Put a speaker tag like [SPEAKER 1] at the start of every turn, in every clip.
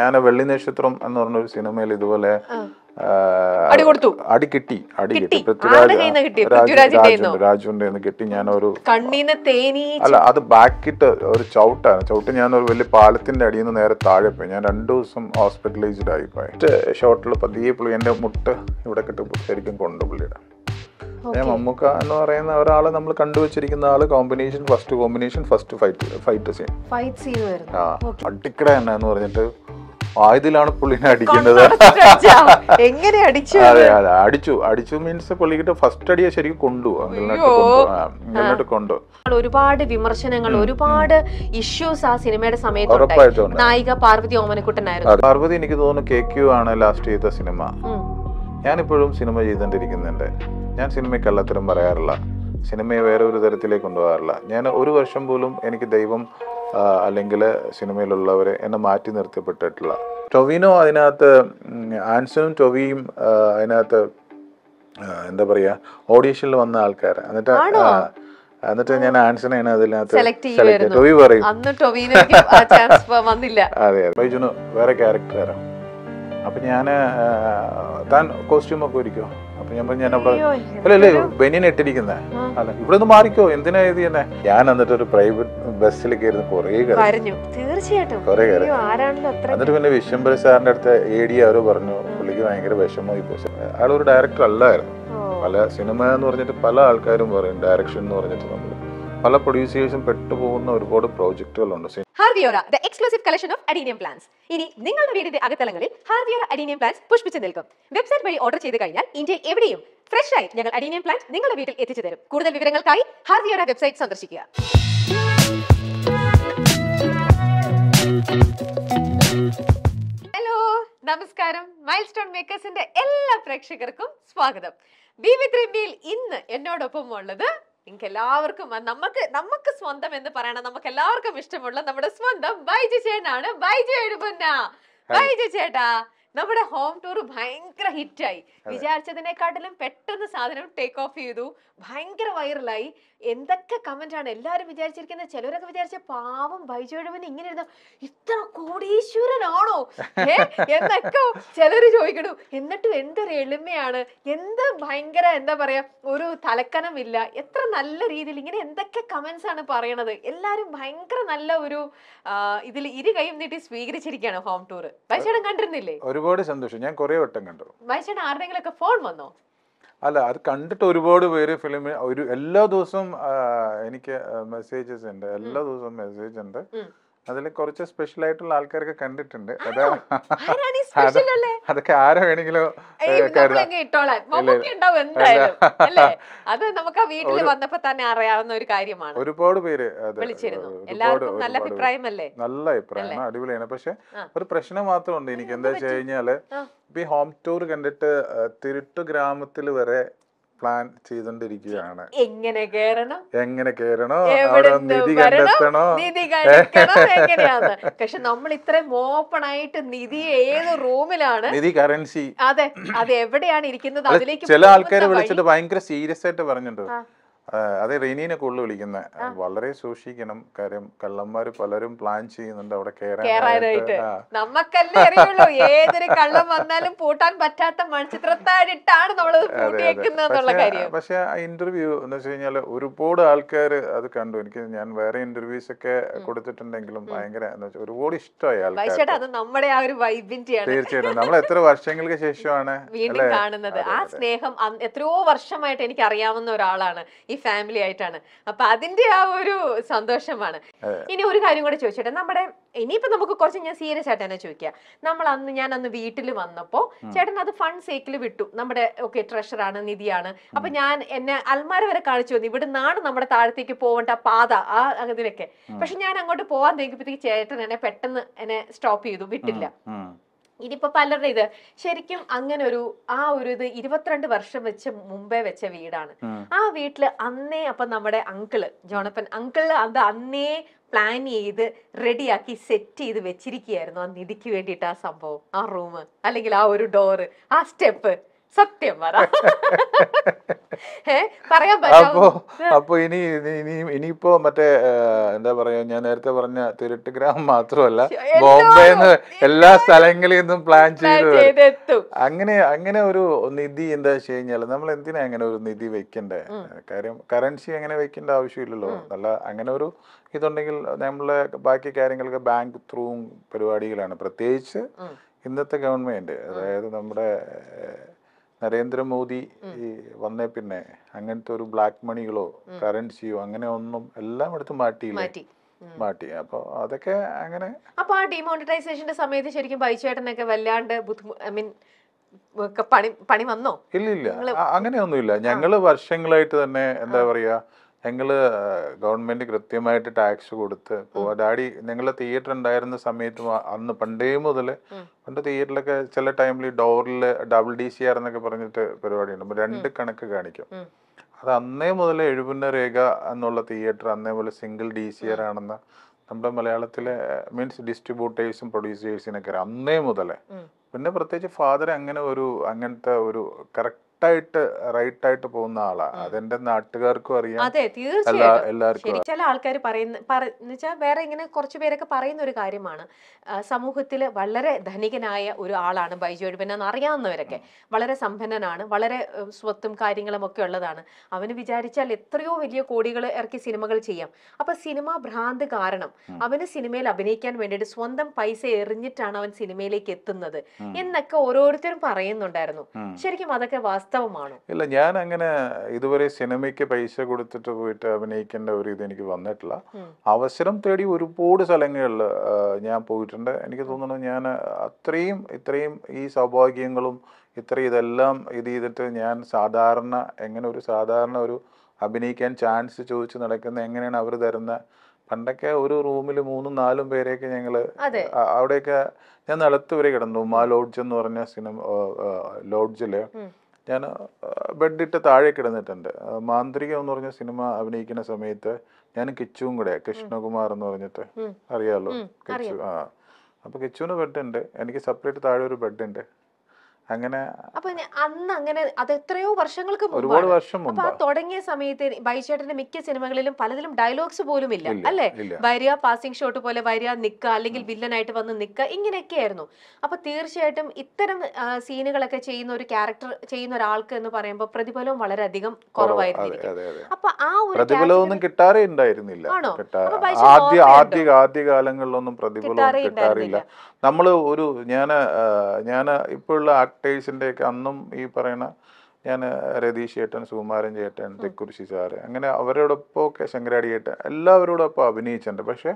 [SPEAKER 1] ഞാൻ വെള്ളി നക്ഷത്രം എന്ന് പറഞ്ഞ ഒരു സിനിമയിൽ ഇതുപോലെ അടി കൊടുത്തു അടി കിട്ടി അടി കിട്ടി രാജുവിന്റെ കിട്ടി ഞാൻ ഒരു അല്ല അത് ബാക്കിട്ട് ഒരു ചവിട്ടാണ് ചവിട്ട് ഞാൻ ഒരു വലിയ പാലത്തിന്റെ അടിയിൽ നിന്ന് നേരെ താഴെ പോയി ഞാൻ രണ്ടു ദിവസം ഹോസ്പിറ്റലൈസ്ഡ് ആയി പോയി ഷോട്ടിൽ പതിയെ പുള്ളി എന്റെ മുട്ട് ഇവിടെ കിട്ടും ശരിക്കും കൊണ്ട് പുള്ളിയുടെ മമ്മൂക്ക എന്ന് പറയുന്ന ഒരാളെ നമ്മൾ കണ്ടുവച്ചിരിക്കുന്ന ആള് combination first combination first fight fight scene fight scene അടിക്കട എന്ന് പറഞ്ഞിട്ട് ആയതിലാണ് പുള്ളിനെ അടിക്കുന്നത്
[SPEAKER 2] എങ്ങനെ അടിച്ചു അതെ
[SPEAKER 1] അതെ അടിച്ചു അടിച്ചു മീൻസ് പുള്ളിക്കിട്ട് ഫസ്റ്റ് അടിയെ ശരിക്കും കൊണ്ടു അങ്കിളിനായിട്ട് കൊണ്ടു
[SPEAKER 2] ഒരുപാട് വിമർശനങ്ങൾ ഒരുപാട് ഇഷ്യൂസ് ആ സിനിമയുടെ സമയത്ത് നായിക പാർവതി ഓമനക്കുട്ടനായിരുന്നു
[SPEAKER 3] പാർവതി
[SPEAKER 1] എനിക്ക് തോന്നുന്നു കെ ക്യു ആണ് ലാസ്റ്റ് ചെയ്ത സിനിമ ഞാനിപ്പോഴും സിനിമ ചെയ്തുകൊണ്ടിരിക്കുന്നുണ്ട് ഞാൻ സിനിമയ്ക്ക് കള്ളത്തരം പറയാറില്ല സിനിമയെ വേറെ ഒരു തരത്തിലേക്ക് കൊണ്ടുപോകാറില്ല ഞാൻ ഒരു വർഷം പോലും എനിക്ക് ദൈവം അല്ലെങ്കിൽ സിനിമയിലുള്ളവരെ എന്നെ മാറ്റി നിർത്തിപ്പെട്ടിട്ടുള്ള ടൊവിനോ അതിനകത്ത് ആൻസനും ടൊവിയും അതിനകത്ത് എന്താ പറയുക ഓഡീഷനിൽ വന്ന ആൾക്കാർ എന്നിട്ട് എന്നിട്ട് ഞാൻ ആൻസണാണ് അതിനകത്ത് ടൊവി പറയും അതെ ബൈജുന് വേറെ ക്യാരക്ടർ തരാം അപ്പം ഞാൻ താൻ കോസ്റ്റ്യൂമൊക്കെ ഒരുക്കുമോ അപ്പൊ ഞാൻ പറഞ്ഞു ഞാൻ അവിടെ അല്ല അല്ലേ ബനിയൻ ഇട്ടിരിക്കുന്നേ അല്ല ഇവിടെ നിന്ന് മാറിക്കോ എന്തിനാ ഇത് തന്നെ ഞാൻ എന്നിട്ട് ഒരു പ്രൈവറ്റ് ബസ്സിൽ കയറി കുറേ കരഞ്ഞു
[SPEAKER 2] തീർച്ചയായിട്ടും കുറേ കരഞ്ഞു എന്നിട്ട്
[SPEAKER 1] പിന്നെ വിശ്വംബര സാറിന്റെ അടുത്ത് എ ഡി ആരോ പറഞ്ഞു പുള്ളിക്ക് ഭയങ്കര വിഷമമായി പോയി അയാൾ ഒരു ഡയറക്ടർ അല്ലായിരുന്നു പല സിനിമ എന്ന് പറഞ്ഞിട്ട് പല ആൾക്കാരും പറയും ഡയറക്ഷൻ എന്ന് പറഞ്ഞിട്ട് നമ്മൾ പല പ്രൊഡ്യൂസേഴ്സും പെട്ടുപോകുന്ന ഒരുപാട് പ്രോജക്റ്റുകളുണ്ട്
[SPEAKER 2] ഹാർവിയോറ the exclusive collection of adenium plants ഇനി നിങ്ങളുടെ വീടിന്റെ അകത്തലങ്ങളിൽ ഹാർവിയോറ അഡീനിയം പ്ലാന്റ്സ് പുഷ്പിച്ചു നിൽക്കും വെബ്സൈറ്റ് വഴി ഓർഡർ ചെയ്ത് കഴിഞ്ഞാൽ ഇന്ത്യ എവിടെയും ഫ്രഷ് ആയി ഞങ്ങൾ അഡീനിയം പ്ലാന്റ് നിങ്ങളുടെ വീട്ടിൽ എത്തിച്ചു തരും കൂടുതൽ വിവരങ്ങൾക്കായി ഹാർവിയോറ വെബ്സൈറ്റ് സന്ദർശിക്കുക ഹലോ നമസ്കാരം മൈൽ സ്റ്റോൺ മേക്കേഴ്സിന്റെ എല്ലാ പ്രേക്ഷകർക്കും സ്വാഗതം ബി വിത്ത് റിമ്പിയിൽ ഇന്ന് എന്നോടൊപ്പം ഉള്ളത് നിങ്ങൾക്ക് എല്ലാവർക്കും നമുക്ക് നമുക്ക് സ്വന്തം എന്ന് പറയണം നമുക്ക് എല്ലാവർക്കും ഇഷ്ടമുള്ള നമ്മുടെ സ്വന്തം ബൈജു ചേട്ടനാണ് ബൈജു എഴുപുന്ന ബൈജു ചേട്ടാ നമ്മുടെ ഹോം ടൂർ ഭയങ്കര ഹിറ്റായി വിചാരിച്ചതിനെക്കാട്ടിലും പെട്ടെന്ന് സാധനം ടേക്ക് ഓഫ് ചെയ്തു ഭയങ്കര വൈറലായി എന്തൊക്കെ കമന്റ് ആണ് എല്ലാവരും വിചാരിച്ചിരിക്കുന്നത് ചിലരൊക്കെ വിചാരിച്ച പാവം ബൈജോഴുവന് ഇങ്ങനെ ഇരുന്നു ഇത്ര കോടീശ്വരനാണോ എന്നൊക്കെ ചിലര് ചോദിക്കണു എന്നിട്ടും എന്തൊരു എളിമയാണ് എന്ത് ഭയങ്കര എന്താ പറയാ ഒരു തലക്കനമില്ല എത്ര നല്ല രീതിയിൽ ഇങ്ങനെ എന്തൊക്കെ കമന്റ്സ് ആണ് പറയണത് എല്ലാരും ഭയങ്കര നല്ല ഒരു ഇതിൽ ഇരു കൈയും നീട്ടി സ്വീകരിച്ചിരിക്കുകയാണ് ഹോം ടൂർ ബൈജോടം കണ്ടിരുന്നില്ലേ
[SPEAKER 1] ഒരുപാട് സന്തോഷം ഞാൻ കുറേ വട്ടം കണ്ടു
[SPEAKER 2] ആരുടെങ്കിലൊക്കെ ഫോൺ വന്നോ
[SPEAKER 1] അല്ല അത് കണ്ടിട്ട് ഒരുപാട് പേര് ഫിലിമിന് ഒരു എല്ലാ ദിവസവും എനിക്ക് മെസ്സേജസ് ഉണ്ട് എല്ലാ ദിവസവും മെസ്സേജ് ഉണ്ട് അതിൽ കുറച്ച് സ്പെഷ്യൽ ആയിട്ടുള്ള ആൾക്കാരൊക്കെ കണ്ടിട്ടുണ്ട് അത് അതൊക്കെ ആരെ വേണമെങ്കിലും
[SPEAKER 2] അത് നമുക്ക് ആ വീട്ടിൽ വന്നപ്പോ തന്നെ അറിയാവുന്ന ഒരു കാര്യമാണ്
[SPEAKER 1] ഒരുപാട് പേര് എല്ലാവർക്കും നല്ല അഭിപ്രായമല്ലേ നല്ല അഭിപ്രായമാണ് അടിപൊളിയാണ് പക്ഷെ ഒരു പ്രശ്നം മാത്രമുണ്ട് എനിക്ക് എന്താ വെച്ച് കഴിഞ്ഞാല് ഇപ്പൊ ഈ ഹോം ടൂർ കണ്ടിട്ട് തിരുട്ടു ഗ്രാമത്തിൽ വരെ പ്ലാൻ ചെയ്തോണ്ടിരിക്കുകയാണ്
[SPEAKER 2] എങ്ങനെ കയറണം
[SPEAKER 1] എങ്ങനെ കയറണോ അവിടെ നിധി കണ്ടെത്തണോ
[SPEAKER 2] പക്ഷെ നമ്മൾ ഇത്രയും ഓപ്പൺ ആയിട്ട് നിധി ഏത് റൂമിലാണ് നിധി കറൻസി അതെ അത് എവിടെയാണ് ഇരിക്കുന്നത് അതിലേക്ക് ചില ആൾക്കാരെ വിളിച്ചിട്ട്
[SPEAKER 1] ഭയങ്കര സീരിയസ് ആയിട്ട് പറഞ്ഞിട്ടുണ്ട് അതെ റെനീനെ കൂടുതൽ വിളിക്കുന്ന വളരെ സൂക്ഷിക്കണം കാര്യം കള്ളന്മാർ പലരും പ്ലാൻ ചെയ്യുന്നുണ്ട് അവിടെ കേറാനായിട്ട്
[SPEAKER 2] നമുക്കല്ലേ അറിയുള്ളൂ ഏതൊരു കള്ളം വന്നാലും പൂട്ടാൻ പറ്റാത്ത മൺചിത്രത്താടിട്ടാണ് നമ്മളത്
[SPEAKER 1] പക്ഷെ ആ ഇന്റർവ്യൂ എന്ന് വെച്ച് കഴിഞ്ഞാൽ ഒരുപാട് ആൾക്കാർ അത് കണ്ടു എനിക്ക് ഞാൻ വേറെ ഇന്റർവ്യൂസ് ഒക്കെ കൊടുത്തിട്ടുണ്ടെങ്കിലും ഭയങ്കര ഒരുപാട് ഇഷ്ടമായി ആൾക്കാർ
[SPEAKER 2] അത് നമ്മുടെ ആ ഒരു വൈബിന്റെയാണ് തീർച്ചയായിട്ടും
[SPEAKER 1] നമ്മൾ എത്ര വർഷങ്ങൾക്ക് ശേഷമാണ് വീണ്ടും കാണുന്നത് ആ
[SPEAKER 2] സ്നേഹം എത്രയോ വർഷമായിട്ട് എനിക്ക് അറിയാവുന്ന ഒരാളാണ് ഈ ഈ ഫാമിലി ആയിട്ടാണ് അപ്പൊ അതിന്റെ ആ ഒരു സന്തോഷമാണ് ഇനി ഒരു കാര്യം കൂടെ ചോദിച്ചേട്ടെ നമ്മുടെ ഇനിയിപ്പോ നമുക്ക് കുറച്ച് ഞാൻ സീരിയസ് ആയിട്ട് തന്നെ ചോദിക്കാം നമ്മൾ അന്ന് ഞാൻ അന്ന് വീട്ടിൽ വന്നപ്പോ ചേട്ടൻ അത് ഫണ്ട് സേക്കിൽ വിട്ടു നമ്മുടെ ഓക്കെ ട്രഷറാണ് നിധിയാണ് അപ്പൊ ഞാൻ എന്നെ അൽമാര വരെ കാണിച്ചു തന്നു ഇവിടെ നിന്നാണ് നമ്മുടെ താഴത്തേക്ക് പോവേണ്ട പാത ആ അതിലൊക്കെ പക്ഷെ ഞാൻ അങ്ങോട്ട് പോവാൻ നോക്കിയപ്പോഴത്തേക്ക് ചേട്ടൻ എന്നെ പെട്ടെന്ന് എന്നെ സ്റ്റോപ്പ് ചെയ്തു വിട്ടില്ല ഇനിയിപ്പോൾ പലരുടെ ഇത് ശരിക്കും അങ്ങനെ ഒരു ആ ഒരു ഇത് ഇരുപത്തിരണ്ട് വർഷം വെച്ച് മുമ്പേ വെച്ച വീടാണ് ആ വീട്ടിൽ അന്നേ അപ്പൊ നമ്മുടെ അങ്കിള് ജോണപ്പൻ അങ്കിള് അത് അന്നേ പ്ലാൻ ചെയ്ത് റെഡിയാക്കി സെറ്റ് ചെയ്ത് വെച്ചിരിക്കുകയായിരുന്നു ആ നിധിക്ക് വേണ്ടിയിട്ട് ആ സംഭവം ആ റൂം അല്ലെങ്കിൽ ആ ഒരു ഡോറ് ആ സ്റ്റെപ്പ് സത്യം പറ പറയാൻ അപ്പോ അപ്പൊ
[SPEAKER 1] ഇനി ഇനി ഇനിയിപ്പോ മറ്റേ എന്താ പറയാ ഞാൻ നേരത്തെ പറഞ്ഞ തിരുട്ട് ഗ്രാം മാത്രമല്ല ബോംബെന്ന് എല്ലാ സ്ഥലങ്ങളിൽ നിന്നും പ്ലാൻ ചെയ്ത് അങ്ങനെ അങ്ങനെ ഒരു നിധി എന്താ വെച്ച് കഴിഞ്ഞാൽ നമ്മൾ എന്തിനാ അങ്ങനെ ഒരു നിധി വെക്കണ്ടേ കാര്യം കറൻസി അങ്ങനെ വെക്കേണ്ട ആവശ്യമില്ലല്ലോ നല്ല അങ്ങനെ ഒരു ഇതുണ്ടെങ്കിൽ നമ്മളെ ബാക്കി കാര്യങ്ങൾക്ക് ബാങ്ക് ത്രൂ പരിപാടികളാണ് പ്രത്യേകിച്ച് ഇന്നത്തെ ഗവൺമെന്റ് അതായത് നമ്മുടെ നരേന്ദ്രമോദി വന്നേ പിന്നെ അങ്ങനത്തെ ഒരു ബ്ലാക്ക് മണികളോ കറൻസിയോ അങ്ങനെ ഒന്നും എല്ലാം എടുത്ത് മാറ്റിയില്ല മാറ്റി അപ്പൊ അതൊക്കെ അങ്ങനെ
[SPEAKER 2] അപ്പൊ ആ ഡിമോണിറ്റൈസേഷന്റെ സമയത്ത് ശരിക്കും പൈസേട്ടനൊക്കെ വല്ലാണ്ട് ഐ മീൻ പണി പണി വന്നോ
[SPEAKER 1] ഇല്ല ഇല്ല അങ്ങനെയൊന്നുമില്ല ഞങ്ങള് വർഷങ്ങളായിട്ട് തന്നെ എന്താ പറയാ ഞങ്ങൾ ഗവൺമെൻറ് കൃത്യമായിട്ട് ടാക്സ് കൊടുത്ത് ഇപ്പോൾ ഡാഡി ഞങ്ങൾ തിയേറ്റർ ഉണ്ടായിരുന്ന സമയത്ത് അന്ന് പണ്ടേ മുതൽ പണ്ട് തിയേറ്ററിലൊക്കെ ചില ടൈമിൽ ഡോറിൽ ഡബിൾ ഡി സി ആർ എന്നൊക്കെ പറഞ്ഞിട്ട് പരിപാടി അപ്പോൾ രണ്ട് കണക്ക് കാണിക്കും അത് അന്നേ മുതൽ എഴുപുന്ന രേഖ എന്നുള്ള തിയേറ്റർ അന്നേ മുതൽ സിംഗിൾ ഡി സി ആർ ആണെന്ന നമ്മുടെ മലയാളത്തിലെ മീൻസ് ഡിസ്ട്രിബ്യൂട്ടേഴ്സും പ്രൊഡ്യൂസേഴ്സിനൊക്കെ അന്നേ മുതലേ പിന്നെ പ്രത്യേകിച്ച് ഫാദർ അങ്ങനെ ഒരു അങ്ങനത്തെ ഒരു കറക്റ്റ് റൈറ്റ് ആയിട്ട് പോകുന്ന ആളാണ് അതെന്റെ നാട്ടുകാർക്കും അറിയാം അതെ
[SPEAKER 2] തീർച്ചയായും ചില ആൾക്കാർ പറയുന്ന വേറെ ഇങ്ങനെ കുറച്ചു പേരൊക്കെ പറയുന്ന ഒരു കാര്യമാണ് സമൂഹത്തിൽ വളരെ ധനികനായ ഒരു ആളാണ് ബൈജു എഴുപന എന്ന് അറിയാവുന്നവരൊക്കെ വളരെ സമ്പന്നനാണ് വളരെ സ്വത്തും കാര്യങ്ങളും ഒക്കെ ഉള്ളതാണ് അവന് വിചാരിച്ചാൽ എത്രയോ വലിയ കോടികൾ ഇറക്കി സിനിമകൾ ചെയ്യാം അപ്പൊ സിനിമ ഭ്രാന്ത് കാരണം അവന് സിനിമയിൽ അഭിനയിക്കാൻ വേണ്ടിയിട്ട് സ്വന്തം പൈസ എറിഞ്ഞിട്ടാണ് അവൻ സിനിമയിലേക്ക് എത്തുന്നത് എന്നൊക്കെ ഓരോരുത്തരും പറയുന്നുണ്ടായിരുന്നു ശരിക്കും അതൊക്കെ വാസ്തവം വാസ്തവമാണോ
[SPEAKER 1] ഇല്ല ഞാൻ അങ്ങനെ ഇതുവരെ സിനിമയ്ക്ക് പൈസ കൊടുത്തിട്ട് പോയിട്ട് അഭിനയിക്കേണ്ട ഒരു ഇത് എനിക്ക് വന്നിട്ടില്ല അവസരം തേടി ഒരുപാട് സ്ഥലങ്ങളിൽ ഞാൻ പോയിട്ടുണ്ട് എനിക്ക് തോന്നുന്നു ഞാൻ അത്രയും ഇത്രയും ഈ സൗഭാഗ്യങ്ങളും ഇത്ര ഇതെല്ലാം ഇത് ചെയ്തിട്ട് ഞാൻ സാധാരണ എങ്ങനെ ഒരു സാധാരണ ഒരു അഭിനയിക്കാൻ ചാൻസ് ചോദിച്ച് നടക്കുന്ന എങ്ങനെയാണ് അവർ തരുന്ന പണ്ടൊക്കെ ഒരു റൂമിൽ മൂന്നും നാലും പേരെയൊക്കെ ഞങ്ങൾ അവിടെയൊക്കെ ഞാൻ നിലത്ത് വരെ കിടന്നു ഉമ്മ ലോഡ്ജ് എന്ന് പറഞ്ഞ സിനിമ ലോഡ്ജില് ഞാൻ ബെഡിട്ട് താഴെ കിടന്നിട്ടുണ്ട് മാന്ത്രികം എന്ന് പറഞ്ഞ സിനിമ അഭിനയിക്കുന്ന സമയത്ത് ഞാൻ കിച്ചുവും കൂടെ കൃഷ്ണകുമാർ എന്ന് പറഞ്ഞിട്ട് അറിയാലോ കിച്ചു ആ അപ്പൊ കിച്ചുവിന് ബെഡുണ്ട് എനിക്ക് സെപ്പറേറ്റ് താഴെ ഒരു ബെഡുണ്ട് അങ്ങനെ
[SPEAKER 2] അപ്പൊ അന്ന് അങ്ങനെ അത് എത്രയോ വർഷങ്ങൾക്ക് ഒരുപാട് വർഷം ആ തുടങ്ങിയ സമയത്ത് ബൈചേട്ടന്റെ മിക്ക സിനിമകളിലും പലതിലും ഡയലോഗ്സ് പോലും ഇല്ല അല്ലെ വരിക പാസിംഗ് ഷോട്ട് പോലെ വരിക നിക്ക അല്ലെങ്കിൽ വില്ലനായിട്ട് വന്ന് നിക്ക ഇങ്ങനെയൊക്കെ ആയിരുന്നു അപ്പൊ തീർച്ചയായിട്ടും ഇത്തരം സീനുകളൊക്കെ ചെയ്യുന്ന ഒരു ക്യാരക്ടർ ചെയ്യുന്ന ഒരാൾക്ക് എന്ന് പറയുമ്പോൾ പ്രതിഫലവും വളരെയധികം കുറവായിരുന്നു അപ്പൊ ആ ഒരു പ്രതിഫലമൊന്നും
[SPEAKER 1] കിട്ടാറേ ഉണ്ടായിരുന്നില്ല ആദ്യ ആദ്യ കാലങ്ങളിലൊന്നും പ്രതിഫലം നമ്മൾ ഒരു ഞാൻ ഞാൻ ഇപ്പോഴുള്ള ഒക്കെ അന്നും ഈ പറയുന്ന ഞാൻ രതീഷ് ചേട്ടൻ സുകുമാരൻ ചേട്ടൻ തെക്കുറിശി സാറ് അങ്ങനെ ഒക്കെ ശങ്കരാടി ചേട്ടൻ എല്ലാവരോടൊപ്പം അഭിനയിച്ചിട്ടുണ്ട് പക്ഷേ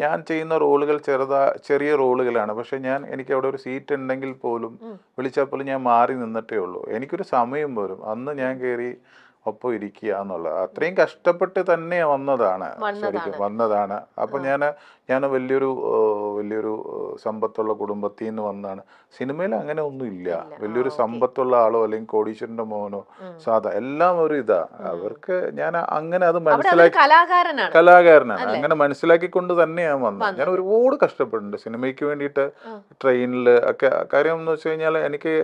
[SPEAKER 1] ഞാൻ ചെയ്യുന്ന റോളുകൾ ചെറുതാ ചെറിയ റോളുകളാണ് പക്ഷെ ഞാൻ എനിക്ക് അവിടെ ഒരു സീറ്റ് ഉണ്ടെങ്കിൽ പോലും വിളിച്ചാൽ പോലും ഞാൻ മാറി നിന്നിട്ടേ ഉള്ളൂ എനിക്കൊരു സമയം പോലും അന്ന് ഞാൻ കയറി ഒപ്പം ഇരിക്കുക എന്നുള്ളത് അത്രയും കഷ്ടപ്പെട്ട് തന്നെ വന്നതാണ് ശരിക്കും വന്നതാണ് അപ്പൊ ഞാൻ ഞാൻ വലിയൊരു വലിയൊരു സമ്പത്തുള്ള കുടുംബത്തിൽ നിന്ന് വന്നതാണ് സിനിമയിൽ അങ്ങനെ ഇല്ല വലിയൊരു സമ്പത്തുള്ള ആളോ അല്ലെങ്കിൽ കോടീശ്വരന്റെ മോനോ സാധാ എല്ലാം ഒരു ഇതാ അവർക്ക് ഞാൻ അങ്ങനെ അത് മനസ്സിലാക്കി
[SPEAKER 2] കലാകാരനാണ്
[SPEAKER 1] കലാകാരനാണ് അങ്ങനെ മനസ്സിലാക്കിക്കൊണ്ട് തന്നെ ഞാൻ വന്നത് ഞാൻ ഒരുപാട് കഷ്ടപ്പെട്ടിട്ടുണ്ട് സിനിമയ്ക്ക് വേണ്ടിയിട്ട് ട്രെയിനിൽ ഒക്കെ കാര്യം എന്ന് വെച്ച് കഴിഞ്ഞാൽ എനിക്ക്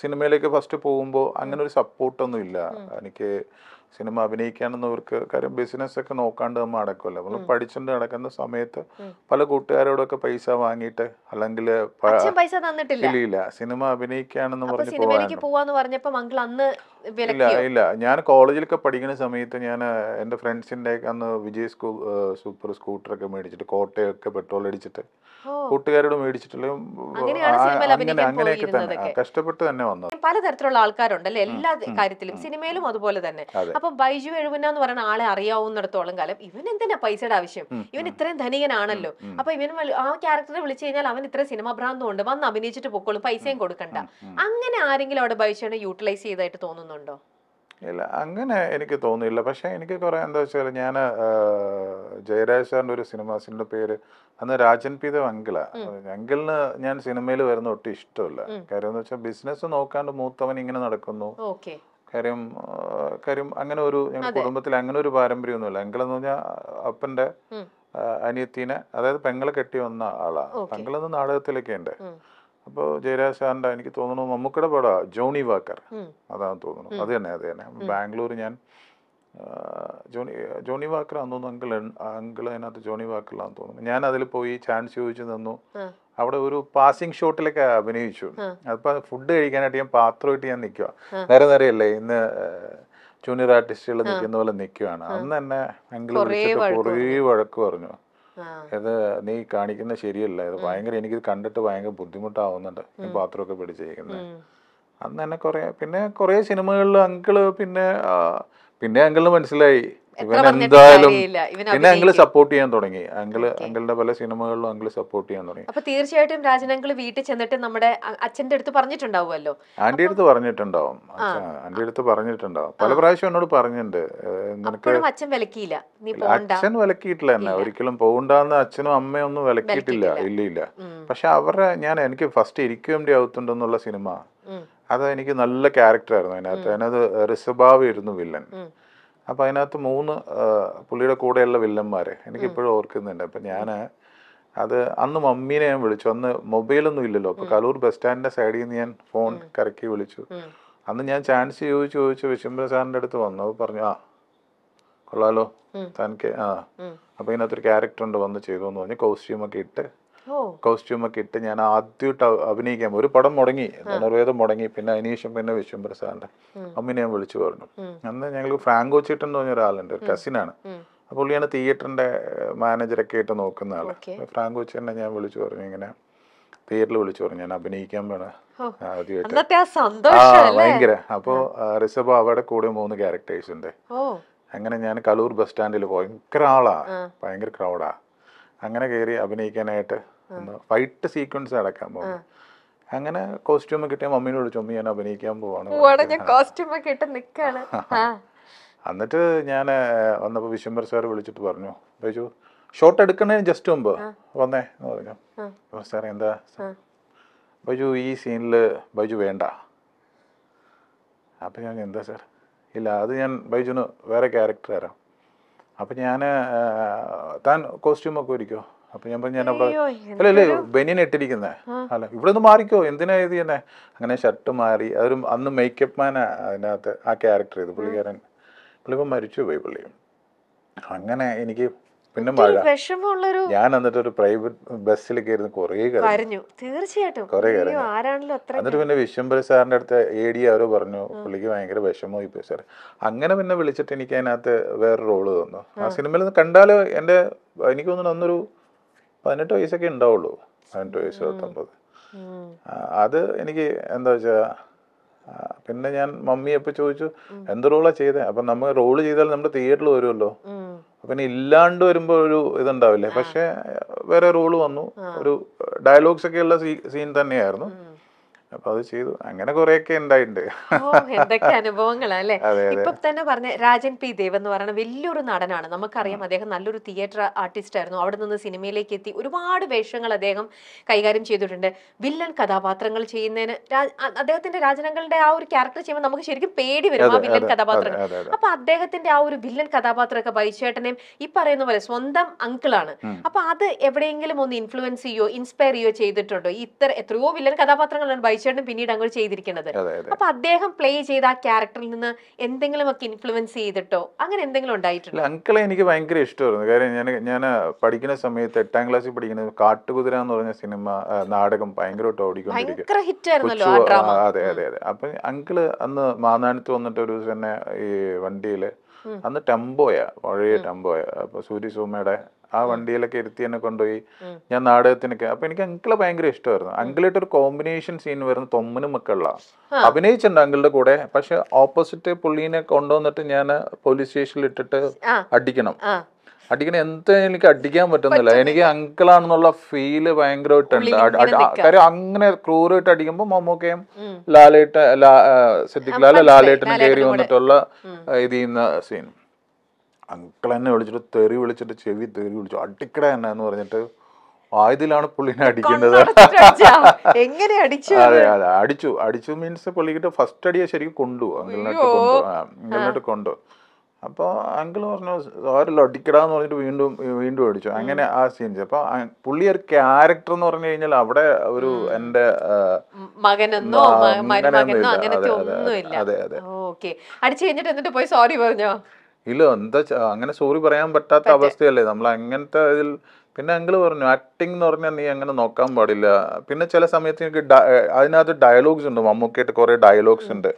[SPEAKER 1] സിനിമയിലേക്ക് ഫസ്റ്റ് പോകുമ്പോൾ അങ്ങനെ ഒരു സപ്പോർട്ടൊന്നും ഇല്ല എനിക്ക് സിനിമ അഭിനയിക്കാനെന്നവർക്ക് കാര്യം ബിസിനസ് ഒക്കെ നോക്കാണ്ട് നമ്മൾ നടക്കുമല്ലോ നമ്മൾ പഠിച്ചുകൊണ്ട് നടക്കുന്ന സമയത്ത് പല കൂട്ടുകാരോടൊക്കെ പൈസ വാങ്ങിയിട്ട് അല്ലെങ്കിൽ ഇല്ല സിനിമ അഭിനയിക്കാണെന്ന് പറഞ്ഞപ്പോൾ ഇല്ല ഇല്ല ഞാൻ കോളേജിലൊക്കെ പഠിക്കുന്ന സമയത്ത് ഞാൻ എൻ്റെ ഫ്രണ്ട്സിൻ്റെ അന്ന് വിജയ് സ്കൂ സൂപ്പർ സ്കൂട്ടറൊക്കെ മേടിച്ചിട്ട് കോട്ടയൊക്കെ പെട്രോൾ അടിച്ചിട്ട് കൂട്ടുകാരോട് മേടിച്ചിട്ടുള്ള അങ്ങനെ അങ്ങനെയൊക്കെ തന്നെ കഷ്ടപ്പെട്ട് തന്നെ വന്നത്
[SPEAKER 2] പലതരത്തിലുള്ള ആൾക്കാരുണ്ടല്ലേ എല്ലാ കാര്യത്തിലും സിനിമയിലും അതുപോലെ തന്നെ അപ്പൊ ബൈജു എഴുപുന്ന എന്ന് പറയുന്ന ആളെ അറിയാവുന്നിടത്തോളം കാലം ഇവൻ എന്തിനാ പൈസയുടെ ആവശ്യം ഇവൻ ഇത്രയും ധനികനാണല്ലോ അപ്പൊ ഇവൻ ആ ക്യാരക്ടറെ വിളിച്ചു കഴിഞ്ഞാൽ അവൻ ഇത്ര സിനിമ ഭ്രാന്തം ഉണ്ട് വന്ന് അഭിനയിച്ചിട്ട് പൊക്കോളും പൈസയും കൊടുക്കണ്ട അങ്ങനെ ആരെങ്കിലും അവിടെ ബൈജുവിനെ യൂട്ടിലൈസ് ചെയ്തായിട്ട് തോന്നുന്നു തോന്നുന്നുണ്ടോ
[SPEAKER 1] ഇല്ല അങ്ങനെ എനിക്ക് തോന്നിയില്ല പക്ഷേ എനിക്ക് കുറേ എന്താ വെച്ചാൽ ഞാൻ ജയരാജ് സാറിൻ്റെ ഒരു സിനിമ സിനിമ പേര് അന്ന് രാജൻ പീത ദേവ് അങ്കിള അങ്കിളിന് ഞാൻ സിനിമയിൽ വരുന്ന ഒട്ടും ഇഷ്ടമില്ല കാര്യം എന്ന് വെച്ചാൽ ബിസിനസ് നോക്കാണ്ട് മൂത്തവൻ ഇങ്ങനെ നടക്കുന്നു കാര്യം കാര്യം അങ്ങനെ ഒരു കുടുംബത്തിൽ അങ്ങനെ ഒരു പാരമ്പര്യമൊന്നുമില്ല അങ്കിളെന്ന് പറഞ്ഞാൽ അപ്പന്റെ അനിയത്തിനെ അതായത് പെങ്ങളെ കെട്ടി വന്ന ആളാണ് പെങ്ങളെന്ന് നാടകത്തിലൊക്കെ ഉണ്ട് അപ്പോൾ ജയരാജ് സാറിൻ്റെ എനിക്ക് തോന്നുന്നു മമ്മൂക്കയുടെ പടാ ജോണി വാക്കർ അതാണ് തോന്നുന്നു അത് തന്നെ അത് തന്നെ ബാംഗ്ലൂർ ഞാൻ ജോണി ജോണി വാക്കറാന്ന് തോന്നുന്നു അങ്കിൾ അങ്കിൾ അതിനകത്ത് ജോണി വാക്കറിലാന്ന് തോന്നുന്നു ഞാൻ അതിൽ പോയി ചാൻസ് ചോദിച്ചു നിന്നു അവിടെ ഒരു പാസിംഗ് ഷോട്ടിലൊക്കെ അഭിനയിച്ചു അപ്പം ഫുഡ് കഴിക്കാനായിട്ട് ഞാൻ പാത്രമായിട്ട് ഞാൻ നിൽക്കുക നേരെ നേരെയല്ലേ ഇന്ന് ജൂനിയർ ആർട്ടിസ്റ്റുകൾ നിൽക്കുന്ന പോലെ നിൽക്കുകയാണ് അന്ന് തന്നെ അങ്കിൾ കുറേ വഴക്ക് പറഞ്ഞു ഇത് നീ കാണിക്കുന്ന ശരിയല്ല ഇത് ഭയങ്കര എനിക്കിത് കണ്ടിട്ട് ഭയങ്കര ബുദ്ധിമുട്ടാവുന്നുണ്ട് ഈ പാത്രമൊക്കെ പിടിച്ചിരിക്കുന്നത് അന്ന് തന്നെ കുറെ പിന്നെ കുറേ സിനിമകളിൽ അങ്കിള് പിന്നെ പിന്നെ അങ്കിളിന് മനസ്സിലായി പിന്നെ അങ്കിള് സപ്പോർട്ട് ചെയ്യാൻ തുടങ്ങി അങ്കിള് അങ്കിളുടെ പല സിനിമകളിലും അങ്കിള് സപ്പോർട്ട് ചെയ്യാൻ തുടങ്ങി
[SPEAKER 2] അപ്പൊ തീർച്ചയായിട്ടും രാജൻ വീട്ടിൽ ചെന്നിട്ട് നമ്മുടെ അച്ഛന്റെ അടുത്ത് പറഞ്ഞിട്ടുണ്ടാവുമല്ലോ
[SPEAKER 1] ആന്റി അടുത്ത് പറഞ്ഞിട്ടുണ്ടാവും ആന്റി അടുത്ത് പറഞ്ഞിട്ടുണ്ടാവും പല പ്രാവശ്യം എന്നോട് പറഞ്ഞിട്ടുണ്ട് നിനക്ക് അച്ഛൻ അച്ഛൻ വിലക്കിയിട്ടില്ല എന്നെ ഒരിക്കലും പോകണ്ടെന്ന് അച്ഛനും അമ്മയും ഒന്നും വിലക്കിയിട്ടില്ല ഇല്ല ഇല്ല പക്ഷെ അവരുടെ ഞാൻ എനിക്ക് ഫസ്റ്റ് ഇരിക്കും ആവത്തുണ്ടെന്നുള്ള സിനിമ അത് എനിക്ക് നല്ല ക്യാരക്ടറായിരുന്നു അതിനകത്ത് അതിനകത്ത് റിസബാവ് ആയിരുന്നു വില്ലൻ അപ്പോൾ അതിനകത്ത് മൂന്ന് പുള്ളിയുടെ കൂടെയുള്ള വില്ലന്മാരെ എനിക്കിപ്പോഴും ഓർക്കുന്നുണ്ട് അപ്പം ഞാൻ അത് അന്ന് മമ്മീനെ ഞാൻ വിളിച്ചു അന്ന് മൊബൈലൊന്നും ഇല്ലല്ലോ അപ്പോൾ കലൂർ ബസ് സ്റ്റാൻഡിൻ്റെ സൈഡിൽ നിന്ന് ഞാൻ ഫോൺ കറക്കി വിളിച്ചു അന്ന് ഞാൻ ചാൻസ് ചോദിച്ചു ചോദിച്ചു വിശ്വംബര സാറിൻ്റെ അടുത്ത് വന്നു പറഞ്ഞു ആ കൊള്ളാലോ തനിക്ക് ആ അപ്പോൾ ഇതിനകത്തൊരു ക്യാരക്ടർ ഉണ്ട് വന്ന് ചെയ്തു എന്ന് പറഞ്ഞ് കോസ്റ്റ്യൂമൊക്കെ ഇട്ട് കോസ്റ്റ്യൂം ഒക്കെ ഇട്ട് ഞാൻ ആദ്യമായിട്ട് അഭിനയിക്കാൻ ഒരു പടം മുടങ്ങി ധനുർവേദം മുടങ്ങി പിന്നെ അതിനുശേഷം പിന്നെ വിശ്വംബര അമ്മിനെ ഞാൻ വിളിച്ചു പറഞ്ഞു അന്ന് ഞങ്ങൾ ഫ്രാങ്കോ ചീട്ടൻ എന്ന് പറഞ്ഞ ഒരാളുണ്ട് ഒരു കസിനാണ് അപ്പോൾ പുള്ളിയാണ് തിയേറ്ററിന്റെ മാനേജറൊക്കെ ആയിട്ട് നോക്കുന്ന ആള് ഫ്രാങ്കോ ചീട്ടനെ ഞാൻ വിളിച്ചു പറഞ്ഞു ഇങ്ങനെ തിയേറ്ററിൽ വിളിച്ചു പറഞ്ഞു ഞാൻ അഭിനയിക്കാൻ വേണം
[SPEAKER 2] ആദ്യമായിട്ട് ആ ഭയങ്കര
[SPEAKER 1] അപ്പോൾ റിസബ അവിടെ കൂടെ മൂന്ന് ക്യാരക്ടേഴ്സ് ഉണ്ട് അങ്ങനെ ഞാൻ കലൂർ ബസ് സ്റ്റാൻഡിൽ പോയി ഭയങ്കര ആളാ ഭയങ്കര ക്രൗഡാ അങ്ങനെ കയറി അഭിനയിക്കാനായിട്ട് ഒന്ന് ഫൈറ്റ് സീക്വൻസ് അടക്കാൻ പോകുന്നു അങ്ങനെ കോസ്റ്റ്യൂം കിട്ടിയ വിളിച്ചു ചുമ്മാ ഞാൻ അഭിനയിക്കാൻ പോവാണ് എന്നിട്ട് ഞാൻ വന്നപ്പോ വിശ്വംബർ സാർ വിളിച്ചിട്ട് പറഞ്ഞു ബൈജു ഷോട്ട് എടുക്കണേ ജസ്റ്റ് മുമ്പ് വന്നേ എന്ന് പറഞ്ഞു സാർ എന്താ ബൈജു ഈ സീനിൽ ബൈജു വേണ്ട അപ്പൊ ഞാൻ എന്താ സാർ ഇല്ല അത് ഞാൻ ബൈജുന് വേറെ ക്യാരക്ടർ തരാം അപ്പം ഞാൻ താൻ കോസ്റ്റ്യൂം ഒക്കെ ഒരുക്കോ അപ്പം ഞാൻ പറഞ്ഞു ഞാൻ അവിടെ അല്ല അല്ലേ ബനിയൻ ഇട്ടിരിക്കുന്നത് അല്ല ഇവിടെ നിന്ന് മാറിക്കോ എന്തിനാ ഇത് തന്നെ അങ്ങനെ ഷർട്ട് മാറി അതൊരു അന്ന് മേക്കപ്പ് മാനാ അതിനകത്ത് ആ ക്യാരക്ടർ ചെയ്ത് പുള്ളിക്കാരൻ പുള്ളിപ്പം മരിച്ചു പോയി പുള്ളി അങ്ങനെ എനിക്ക് പിന്നെ മഴ
[SPEAKER 2] വിഷമമുള്ളൊരു ഞാൻ
[SPEAKER 1] എന്നിട്ട് ഒരു പ്രൈവറ്റ് ബസ്സിൽ കയറി കുറേ കരഞ്ഞു
[SPEAKER 2] തീർച്ചയായിട്ടും കുറേ കരഞ്ഞു ആരാണല്ലോ എന്നിട്ട് പിന്നെ
[SPEAKER 1] വിശ്വംബര സാറിന്റെ അടുത്ത് എ ഡി ആരോ പറഞ്ഞു പുള്ളിക്ക് ഭയങ്കര വിഷമമായി പോയി സാർ അങ്ങനെ പിന്നെ വിളിച്ചിട്ട് എനിക്ക് അതിനകത്ത് വേറെ റോള് തന്നു ആ സിനിമയിൽ കണ്ടാല് എന്റെ എനിക്ക് തോന്നുന്നു അന്നൊരു പതിനെട്ട് വയസ്സൊക്കെ ഉണ്ടാവുള്ളൂ പതിനെട്ട് വയസ്സ് പത്തൊമ്പത് അത് എനിക്ക് എന്താ വെച്ചാ പിന്നെ ഞാൻ മമ്മി ചോദിച്ചു എന്ത് റോളാ ചെയ്തേ അപ്പൊ നമ്മൾ റോള് ചെയ്താൽ നമ്മുടെ തിയേറ്ററിൽ വരുമല്ലോ പിന്നെ ഇല്ലാണ്ട് വരുമ്പോൾ ഒരു ഇതുണ്ടാവില്ലേ പക്ഷെ വേറെ റോള് വന്നു ഒരു ഡയലോഗ്സ് ഒക്കെ ഉള്ള സീൻ തന്നെയായിരുന്നു അപ്പൊ അത് ചെയ്തു അങ്ങനെ കുറെയൊക്കെ ഉണ്ടായിട്ടുണ്ട്
[SPEAKER 2] എന്തൊക്കെ തന്നെ പറഞ്ഞ രാജൻ പി ദേവ് എന്ന് പറയുന്ന വലിയൊരു നടനാണ് നമുക്കറിയാം അദ്ദേഹം നല്ലൊരു തിയേറ്റർ ആർട്ടിസ്റ്റ് ആയിരുന്നു അവിടെ നിന്ന് സിനിമയിലേക്ക് എത്തി ഒരുപാട് വേഷങ്ങൾ അദ്ദേഹം കൈകാര്യം ചെയ്തിട്ടുണ്ട് വില്ലൻ കഥാപാത്രങ്ങൾ ചെയ്യുന്നതിന് അദ്ദേഹത്തിന്റെ രാജനങ്ങളുടെ ആ ഒരു ക്യാരക്ടർ ചെയ്യുമ്പോൾ നമുക്ക് ശരിക്കും പേടി വരും ആ വില്ലൻ കഥാപാത്രങ്ങൾ അപ്പൊ അദ്ദേഹത്തിന്റെ ആ ഒരു വില്ലൻ കഥാപാത്രമൊക്കെ ബൈച്ചേട്ടനെയും ഈ പറയുന്ന പോലെ സ്വന്തം അങ്കിളാണ് അപ്പൊ അത് എവിടെയെങ്കിലും ഒന്ന് ഇൻഫ്ലുവൻസ് ചെയ്യോ ഇൻസ്പയർ ചെയ്യോ ചെയ്തിട്ടുണ്ടോ ഇത്ര എത്രയോ വില്ലൻ കഥാപാത്രങ്ങളാണ് ലാലേട്ടൻ പിന്നീട് അങ്ങോട്ട് ചെയ്തിരിക്കുന്നത് അപ്പൊ അദ്ദേഹം പ്ലേ ചെയ്ത ആ ക്യാരക്ടറിൽ നിന്ന് എന്തെങ്കിലും ഒക്കെ ഇൻഫ്ലുവൻസ് ചെയ്തിട്ടോ അങ്ങനെ എന്തെങ്കിലും ഉണ്ടായിട്ടില്ല
[SPEAKER 1] അങ്കിളെ എനിക്ക് ഭയങ്കര ഇഷ്ടമായിരുന്നു കാര്യം ഞാൻ ഞാൻ പഠിക്കുന്ന സമയത്ത് എട്ടാം ക്ലാസ്സിൽ പഠിക്കുന്ന കാട്ടുകുതിര എന്ന് പറഞ്ഞ സിനിമ നാടകം ഭയങ്കരമായിട്ട് ഓടിക്കൊണ്ടിരിക്കും അതെ അതെ അതെ അപ്പൊ അങ്കിള് അന്ന് മാനാനത്ത് വന്നിട്ട് ഒരു തന്നെ ഈ വണ്ടിയില് അന്ന് ടെമ്പോയാ പഴയ ടെമ്പോയാ അപ്പൊ സൂര്യസോമയുടെ ആ വണ്ടിയിലൊക്കെ ഇരുത്തി എന്നെ കൊണ്ടുപോയി ഞാൻ നാടകത്തിനൊക്കെ അപ്പൊ എനിക്ക് അങ്കിളെ ഭയങ്കര ഇഷ്ടമായിരുന്നു അങ്കിളായിട്ട് ഒരു കോമ്പിനേഷൻ സീൻ വരുന്ന തൊമ്മനും മക്കളിലാണ് അഭിനയിച്ചുണ്ട് അങ്കിളുടെ കൂടെ പക്ഷെ ഓപ്പോസിറ്റ് പുള്ളീനെ കൊണ്ടുവന്നിട്ട് ഞാൻ പോലീസ് സ്റ്റേഷനിൽ ഇട്ടിട്ട് അടിക്കണം അടിക്കണ എന്ത് എനിക്ക് അടിക്കാൻ പറ്റുന്നില്ല എനിക്ക് അങ്കിളാണെന്നുള്ള ഫീല് ഭയങ്കരമായിട്ടുണ്ട് കാര്യം അങ്ങനെ ക്രൂരായിട്ട് അടിക്കുമ്പോൾ മമ്മൂക്കയും ലാലേട്ട സിദ്ദിഖ് ലാല ലാലേട്ടനും കയറി വന്നിട്ടുള്ള ഇതിൽ നിന്ന് സീൻ അങ്കിൾ എന്നെ വിളിച്ചിട്ട് തെറി വിളിച്ചിട്ട് ചെവി തെറി വിളിച്ചു അടിക്കട എന്നെ എന്ന് പറഞ്ഞിട്ട് ആയുധിലാണ് പുള്ളിനെ അടിക്കേണ്ടത്
[SPEAKER 2] എങ്ങനെ അടിച്ചു അതെ അതെ
[SPEAKER 1] അടിച്ചു അടിച്ചു മീൻസ് പുള്ളിക്കിട്ട് ഫസ്റ്റ് അടിയെ ശരിക്കും കൊണ്ടു അങ്കിളിനായിട്ട് കൊണ്ടു അങ്കിളിനായിട്ട് കൊണ്ടു അപ്പോൾ അങ്കിൾ പറഞ്ഞു ആരല്ലോ അടിക്കടാന്ന് പറഞ്ഞിട്ട് വീണ്ടും വീണ്ടും അടിച്ചു അങ്ങനെ ആ സീൻസ് അപ്പോൾ പുള്ളി ഒരു ക്യാരക്ടർ എന്ന് പറഞ്ഞു കഴിഞ്ഞാൽ അവിടെ ഒരു എന്റെ
[SPEAKER 2] മകനെന്നോ അതെ അതെ അതെ അടിച്ചു കഴിഞ്ഞിട്ട് എന്നിട്ട് പോയി സോറി പറഞ്ഞോ
[SPEAKER 1] ഇല്ല എന്താ അങ്ങനെ സോറി പറയാൻ പറ്റാത്ത അവസ്ഥയല്ലേ നമ്മൾ അങ്ങനത്തെ ഇതിൽ പിന്നെ അങ്കിൾ പറഞ്ഞു ആക്ടിങ് എന്ന് പറഞ്ഞാൽ നീ അങ്ങനെ നോക്കാൻ പാടില്ല പിന്നെ ചില സമയത്ത് എനിക്ക് അതിനകത്ത് ഡയലോഗ്സ് ഉണ്ട് മമ്മൂക്കായിട്ട് കുറെ ഡയലോഗ്സ് ഉണ്ട്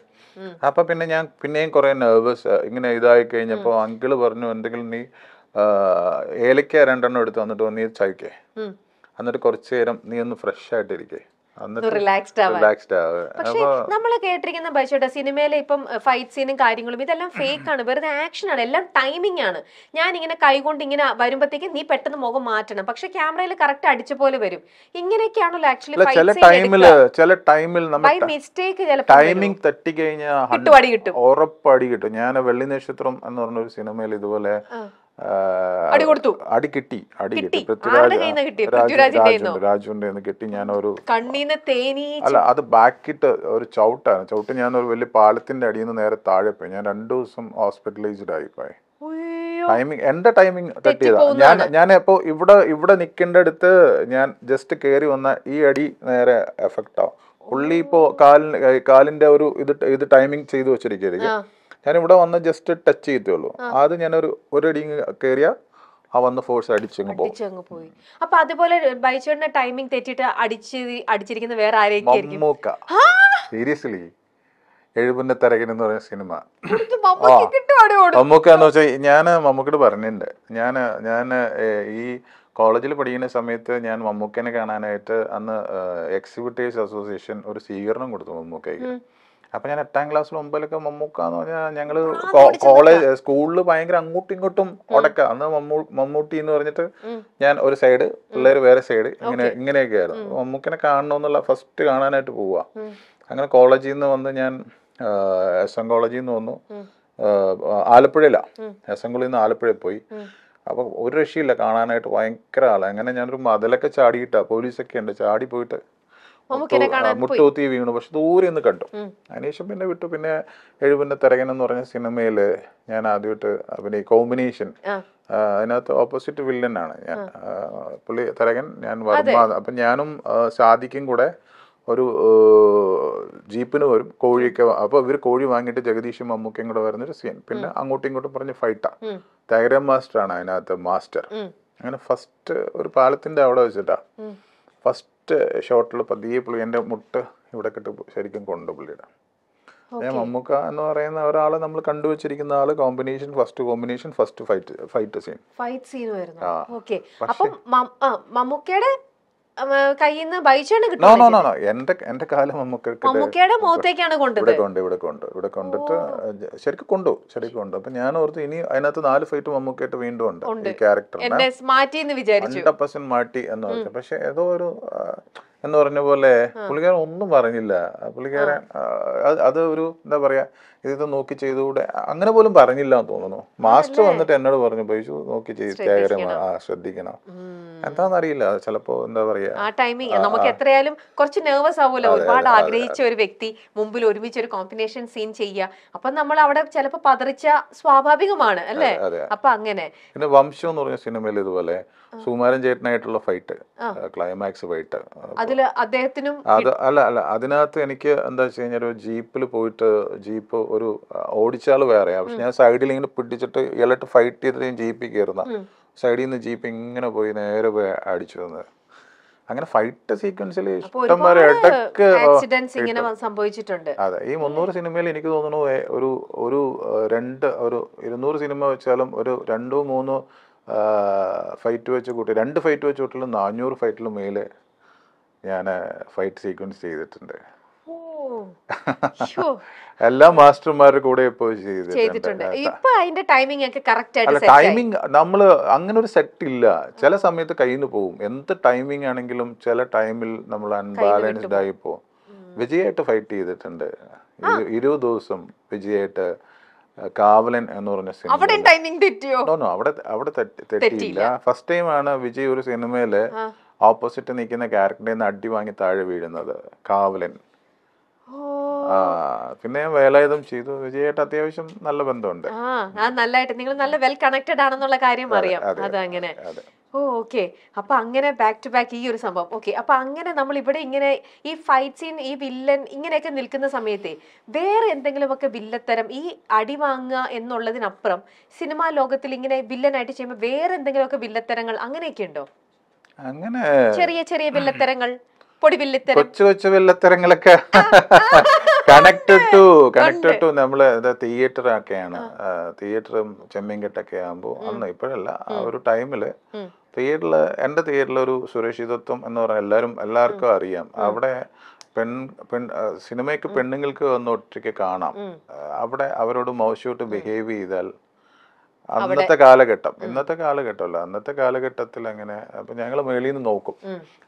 [SPEAKER 1] അപ്പൊ പിന്നെ ഞാൻ പിന്നെയും കുറെ നെർവസ് ഇങ്ങനെ ഇതായി കഴിഞ്ഞപ്പോ അങ്കിള് പറഞ്ഞു എന്തെങ്കിലും നീ ഏലക്ക രണ്ടെണ്ണം എടുത്ത് വന്നിട്ട് നീ ചായക്കേ എന്നിട്ട് കുറച്ചു നേരം നീ ഒന്ന് ഫ്രഷ് ആയിട്ടിരിക്കേ റിലാക്സ്ഡ്
[SPEAKER 2] നമ്മൾ കേട്ടിരിക്കുന്ന ബൈച്ചോട്ടെ സിനിമയിലെ ഇപ്പം ഫൈറ്റ് സീനും കാര്യങ്ങളും ഇതെല്ലാം ഫേക്ക് ആണ് വെറുതെ ആക്ഷൻ ആണ് എല്ലാം ടൈമിംഗ് ആണ് ഞാൻ ഇങ്ങനെ കൈകൊണ്ട് ഇങ്ങനെ വരുമ്പോഴത്തേക്ക് നീ പെട്ടെന്ന് മുഖം മാറ്റണം പക്ഷെ ക്യാമറയിൽ കറക്റ്റ് അടിച്ച പോലെ വരും ഇങ്ങനെയൊക്കെയാണല്ലോ ആക്ച്വലി ചില ടൈമിൽ
[SPEAKER 1] ചില ടൈമിൽ മിസ്റ്റേക്ക് ടൈമിംഗ് തട്ടി കഴിഞ്ഞാൽ ഉറപ്പടി കിട്ടും ഞാൻ വെള്ളി നക്ഷത്രം എന്ന് പറഞ്ഞ ഒരു സിനിമയിൽ ഇതുപോലെ അടി കൊടുത്തു അടി കിട്ടി അടി കിട്ടി രാജുവിന്റെ കിട്ടി ഞാൻ ഒരു അല്ല അത് ബാക്കിട്ട് ഒരു ചവിട്ടാണ് ചവിട്ട് ഞാൻ ഒരു വലിയ പാലത്തിന്റെ അടിയിൽ നിന്ന് നേരെ താഴെ പോയി ഞാൻ രണ്ടു ദിവസം ഹോസ്പിറ്റലൈസ്ഡ് ആയി പോയി ടൈമിങ് എന്റെ ടൈമിങ് തെറ്റിയതാ ഞാൻ ഞാൻ ഇപ്പോ ഇവിടെ ഇവിടെ നിൽക്കേണ്ട അടുത്ത് ഞാൻ ജസ്റ്റ് കയറി വന്ന ഈ അടി നേരെ എഫക്ട് ആവും പുള്ളി ഇപ്പോ കാലിന്റെ ഒരു ഇത് ഇത് ടൈമിങ് ചെയ്തു വെച്ചിരിക്കുകയായിരിക്കും ഞാൻ ഇവിടെ വന്ന് ജസ്റ്റ് ടച്ച് ചെയ്തേ ഉള്ളൂ ആദ്യം ഞാൻ ഒരു ഒരു അടി കയറിയ ആ വന്ന് ഫോഴ്സ് അടിച്ചങ്ങ് പോയി
[SPEAKER 2] അപ്പൊ അതുപോലെ ബൈച്ചേട്ടന്റെ ടൈമിംഗ് തെറ്റിട്ട് അടിച്ച് അടിച്ചിരിക്കുന്ന വേറെ ആരെയും
[SPEAKER 1] സീരിയസ്ലി എഴുപന്റെ തരകൻ എന്ന് പറയുന്ന സിനിമ മമ്മൂക്ക എന്ന് വെച്ചാൽ ഞാൻ മമ്മൂക്കോട് പറഞ്ഞിട്ടുണ്ട് ഞാൻ ഞാൻ ഈ കോളേജിൽ പഠിക്കുന്ന സമയത്ത് ഞാൻ മമ്മൂക്കനെ കാണാനായിട്ട് അന്ന് എക്സിക്യൂട്ടീവ്സ് അസോസിയേഷൻ ഒരു സ്വീകരണം കൊടുത്തു മമ്മൂക്കയ്ക്ക് അപ്പൊ ഞാൻ എട്ടാം ക്ലാസ്സിൽ ഒമ്പതിലൊക്കെ മമ്മൂക്ക എന്ന് പറഞ്ഞാൽ ഞങ്ങള് കോളേജ് സ്കൂളിൽ ഭയങ്കര അങ്ങോട്ടും ഇങ്ങോട്ടും ഉടക്ക അന്ന് മമ്മൂട്ടി എന്ന് പറഞ്ഞിട്ട് ഞാൻ ഒരു സൈഡ് പിള്ളേർ വേറെ സൈഡ് ഇങ്ങനെ ഇങ്ങനെയൊക്കെ ആയിരുന്നു മമ്മൂക്കിനെ കാണണമെന്നുള്ള ഫസ്റ്റ് കാണാനായിട്ട് പോവുക അങ്ങനെ കോളേജിൽ നിന്ന് വന്ന് ഞാൻ എസ് എൻ കോളേജിൽ നിന്ന് വന്നു ആലപ്പുഴയിലാണ് എസ് എൻ കോളേജിൽ നിന്ന് ആലപ്പുഴയിൽ പോയി അപ്പോൾ ഒരു രക്ഷയില്ല കാണാനായിട്ട് ഭയങ്കര ആളാണ് അങ്ങനെ ഞാനൊരു മതിലൊക്കെ ചാടിയിട്ടാ പോലീസൊക്കെ ഉണ്ട് ചാടി പോയിട്ട് മുട്ടൂത്തി വീണു പക്ഷെ ദൂരെ നിന്ന് കണ്ടു അതിനുശേഷം പിന്നെ വിട്ടു പിന്നെ എഴുപിന്റെ തരകൻ എന്ന് പറഞ്ഞ സിനിമയിൽ ഞാൻ ആദ്യമായിട്ട് അഭിനയ കോമ്പിനേഷൻ അതിനകത്ത് ഓപ്പോസിറ്റ് വില്ലൻ ആണ് ഞാൻ പുള്ളി തരകൻ ഞാൻ വർമ്മ അപ്പൊ ഞാനും സാധിക്കും കൂടെ ഒരു ജീപ്പിന് വരും കോഴിയൊക്കെ അപ്പൊ ഇവർ കോഴി വാങ്ങിയിട്ട് ജഗദീഷും മമ്മൂക്കയും കൂടെ വരുന്നൊരു സീൻ പിന്നെ അങ്ങോട്ടും ഇങ്ങോട്ടും പറഞ്ഞ് ഫൈറ്റാ തകരം മാസ്റ്റർ ആണ് അതിനകത്ത് മാസ്റ്റർ അങ്ങനെ ഫസ്റ്റ് ഒരു പാലത്തിന്റെ അവിടെ വെച്ചിട്ടാ ഫസ്റ്റ് ഫസ്റ്റ് ഷോട്ടിൽ പതിയെ പുള്ളി എൻ്റെ മുട്ട് ഇവിടെ കിട്ട് ശരിക്കും കൊണ്ട് പുള്ളിയുടെ മമ്മൂക്ക എന്ന് പറയുന്ന ഒരാളെ നമ്മൾ കണ്ടുവച്ചിരിക്കുന്ന ആള് combination first combination first fight fight scene
[SPEAKER 2] fight scene ആയിരുന്നു ഓക്കെ അപ്പോൾ മമ്മൂക്കയുടെ കയ്യിൽ നിന്ന് ബൈച്ചാണ് കിട്ടുന്നത്
[SPEAKER 1] എന്റെ എന്റെ കാലം മമ്മൂക്കയുടെ മുഖത്തേക്കാണ് കൊണ്ടുപോയി കൊണ്ട് ഇവിടെ കൊണ്ട് ഇവിടെ കൊണ്ടിട്ട് ശരിക്കും കൊണ്ടു ശരിക്കും കൊണ്ടു അപ്പൊ ഞാൻ ഓർത്ത് ഇനി അതിനകത്ത് നാല് ഫൈറ്റ് മമ്മൂക്കയായിട്ട് വീണ്ടും ഉണ്ട് ഈ ക്യാരക്ടർ
[SPEAKER 2] മാറ്റി എന്ന് വിചാരിച്ചു
[SPEAKER 1] മാറ്റി എന്ന് പക്ഷെ ഏതോ ഒരു എന്ന് പറഞ്ഞ പോലെ പുള്ളിക്കാരൻ ഒന്നും പറഞ്ഞില്ല പുള്ളിക്കാരൻ അത് ഒരു എന്താ പറയാ ഇത് നോക്കി ചെയ്തുകൂടെ അങ്ങനെ പോലും പറഞ്ഞില്ല എന്ന് തോന്നുന്നു മാസ്റ്റർ വന്നിട്ട് എന്നോട് പറഞ്ഞു പോയിച്ചു നോക്കി ചെയ്ത് ആ ശ്രദ്ധിക്കണം എന്താണെന്നറിയില്ല ചിലപ്പോ എന്താ പറയാ
[SPEAKER 2] ആ ടൈമിങ് നമുക്ക് എത്രയായാലും കുറച്ച് നെർവസ് ആവുമല്ലോ ഒരുപാട് ആഗ്രഹിച്ച ഒരു വ്യക്തി മുമ്പിൽ ഒരുമിച്ച് ഒരു കോമ്പിനേഷൻ സീൻ ചെയ്യുക അപ്പൊ നമ്മൾ അവിടെ ചിലപ്പോ പതറിച്ച സ്വാഭാവികമാണ് അല്ലേ അപ്പൊ അങ്ങനെ
[SPEAKER 1] പിന്നെ വംശം എന്ന് പറഞ്ഞ സിനിമയിൽ ഇതുപോലെ സുകുമാരൻ ചേട്ടനായിട്ടുള്ള ഫൈറ്റ് ക്ലൈമാക്സ് ഫൈറ്റ്
[SPEAKER 2] അതില് അദ്ദേഹത്തിനും അത്
[SPEAKER 1] അല്ല അല്ല അതിനകത്ത് എനിക്ക് എന്താ വെച്ച് കഴിഞ്ഞാൽ ഒരു ജീപ്പിൽ പോയിട്ട് ജീപ്പ് ഒരു ഓടിച്ചാൽ വേറെ പക്ഷെ ഞാൻ സൈഡിൽ ഇങ്ങനെ പിടിച്ചിട്ട് ഇലട്ട് ഫൈറ്റ് ചെയ്തിട്ട് ഞാൻ ജീപ്പിൽ കയറുന്ന സൈഡിൽ നിന്ന് ജീപ്പ് ഇങ്ങനെ പോയി നേരെ പോയി അടിച്ചു തന്നെ അങ്ങനെ ഫൈറ്റ് സീക്വൻസിൽ ഇങ്ങനെ
[SPEAKER 2] സംഭവിച്ചിട്ടുണ്ട് അതെ
[SPEAKER 1] ഈ മുന്നൂറ് സിനിമയിൽ എനിക്ക് തോന്നുന്നു ഒരു ഒരു രണ്ട് ഒരു ഇരുന്നൂറ് സിനിമ വെച്ചാലും ഒരു രണ്ടോ മൂന്നോ ഫൈറ്റ് വെച്ച് കൂട്ടി രണ്ട് ഫൈറ്റ് വെച്ച് കൂട്ടിലും നാനൂറ് ഫൈറ്റിലും മേലെ ഞാൻ ഫൈറ്റ് സീക്വൻസ് ചെയ്തിട്ടുണ്ട് എല്ലാ മാസ്റ്റർമാരുടെ കൂടെ ഇപ്പോൾ ചെയ്തിട്ടുണ്ട് ടൈമിംഗ് നമ്മൾ അങ്ങനെ ഒരു സെറ്റ് ഇല്ല ചില സമയത്ത് കയ്യിൽ നിന്ന് പോകും എന്ത് ടൈമിംഗ് ആണെങ്കിലും ചില ടൈമിൽ നമ്മൾ അൺബാലൻസ്ഡ് ആയി പോകും ഫൈറ്റ് ചെയ്തിട്ടുണ്ട് ഇരുപത് ദിവസം വിജയായിട്ട് കാവലൻ എന്ന് പറഞ്ഞ സിനിമ അവിടെ അവിടെ തെറ്റിയില്ല ഫസ്റ്റ് ടൈം ആണ് വിജയ് ഒരു സിനിമയില് ഓപ്പോസിറ്റ് നിൽക്കുന്ന ക്യാരക്ടറിൽ നിന്ന് അടി വാങ്ങി താഴെ വീഴുന്നത് കാവലൻ പിന്നെ വേലായുധം ചെയ്തു വിജയായിട്ട് അത്യാവശ്യം നല്ല ബന്ധമുണ്ട്
[SPEAKER 2] നല്ലതായിട്ട് നിങ്ങൾ നല്ല വെൽ കണക്റ്റഡ് ആണെന്നുള്ള കാര്യം അറിയാം അങ്ങനെ ഓ ഓക്കെ അപ്പൊ അങ്ങനെ ബാക്ക് ടു ബാക്ക് ഈ ഒരു സംഭവം ഓക്കെ അപ്പൊ അങ്ങനെ നമ്മൾ ഇവിടെ ഇങ്ങനെ ഈ ഫൈറ്റ് സീൻ ഈ വില്ലൻ ഇങ്ങനെയൊക്കെ നിൽക്കുന്ന സമയത്തെ വേറെ എന്തെങ്കിലുമൊക്കെ വില്ലത്തരം ഈ അടിവാങ്ങുക എന്നുള്ളതിനപ്പുറം സിനിമാ ലോകത്തിൽ ഇങ്ങനെ വില്ലനായിട്ട് ചെയ്യുമ്പോൾ വേറെ എന്തെങ്കിലുമൊക്കെ വില്ലത്തരങ്ങൾ അങ്ങനെയൊക്കെ ഉണ്ടോ
[SPEAKER 1] അങ്ങനെ ചെറിയ ചെറിയ വില്ലത്തരങ്ങൾ
[SPEAKER 2] പൊടി വില്ലത്തരം കൊച്ചു
[SPEAKER 1] കൊച്ചു വില്ലത്തരങ്ങളൊക്കെ കണക്റ്റഡ് ടു കണക്റ്റഡ് ടു നമ്മള് തിയേറ്റർ ഒക്കെയാണ് തിയേറ്ററും ചെമ്മീൻകെട്ടൊക്കെ ആകുമ്പോ അന്ന് ഇപ്പോഴല്ല ആ ഒരു ടൈമില് തിയേറ്ററിൽ എൻ്റെ തിയേറ്ററിലൊരു സുരക്ഷിതത്വം എന്ന് പറഞ്ഞാൽ എല്ലാവരും എല്ലാവർക്കും അറിയാം അവിടെ പെൺ പെൺ സിനിമയ്ക്ക് പെണ്ണുങ്ങൾക്ക് ഒന്ന് ഒറ്റയ്ക്ക് കാണാം അവിടെ അവരോട് മോശമായിട്ട് ബിഹേവ് ചെയ്താൽ അന്നത്തെ കാലഘട്ടം ഇന്നത്തെ കാലഘട്ടമല്ല അന്നത്തെ കാലഘട്ടത്തിൽ അങ്ങനെ അപ്പൊ ഞങ്ങൾ മേളിൽ നിന്ന് നോക്കും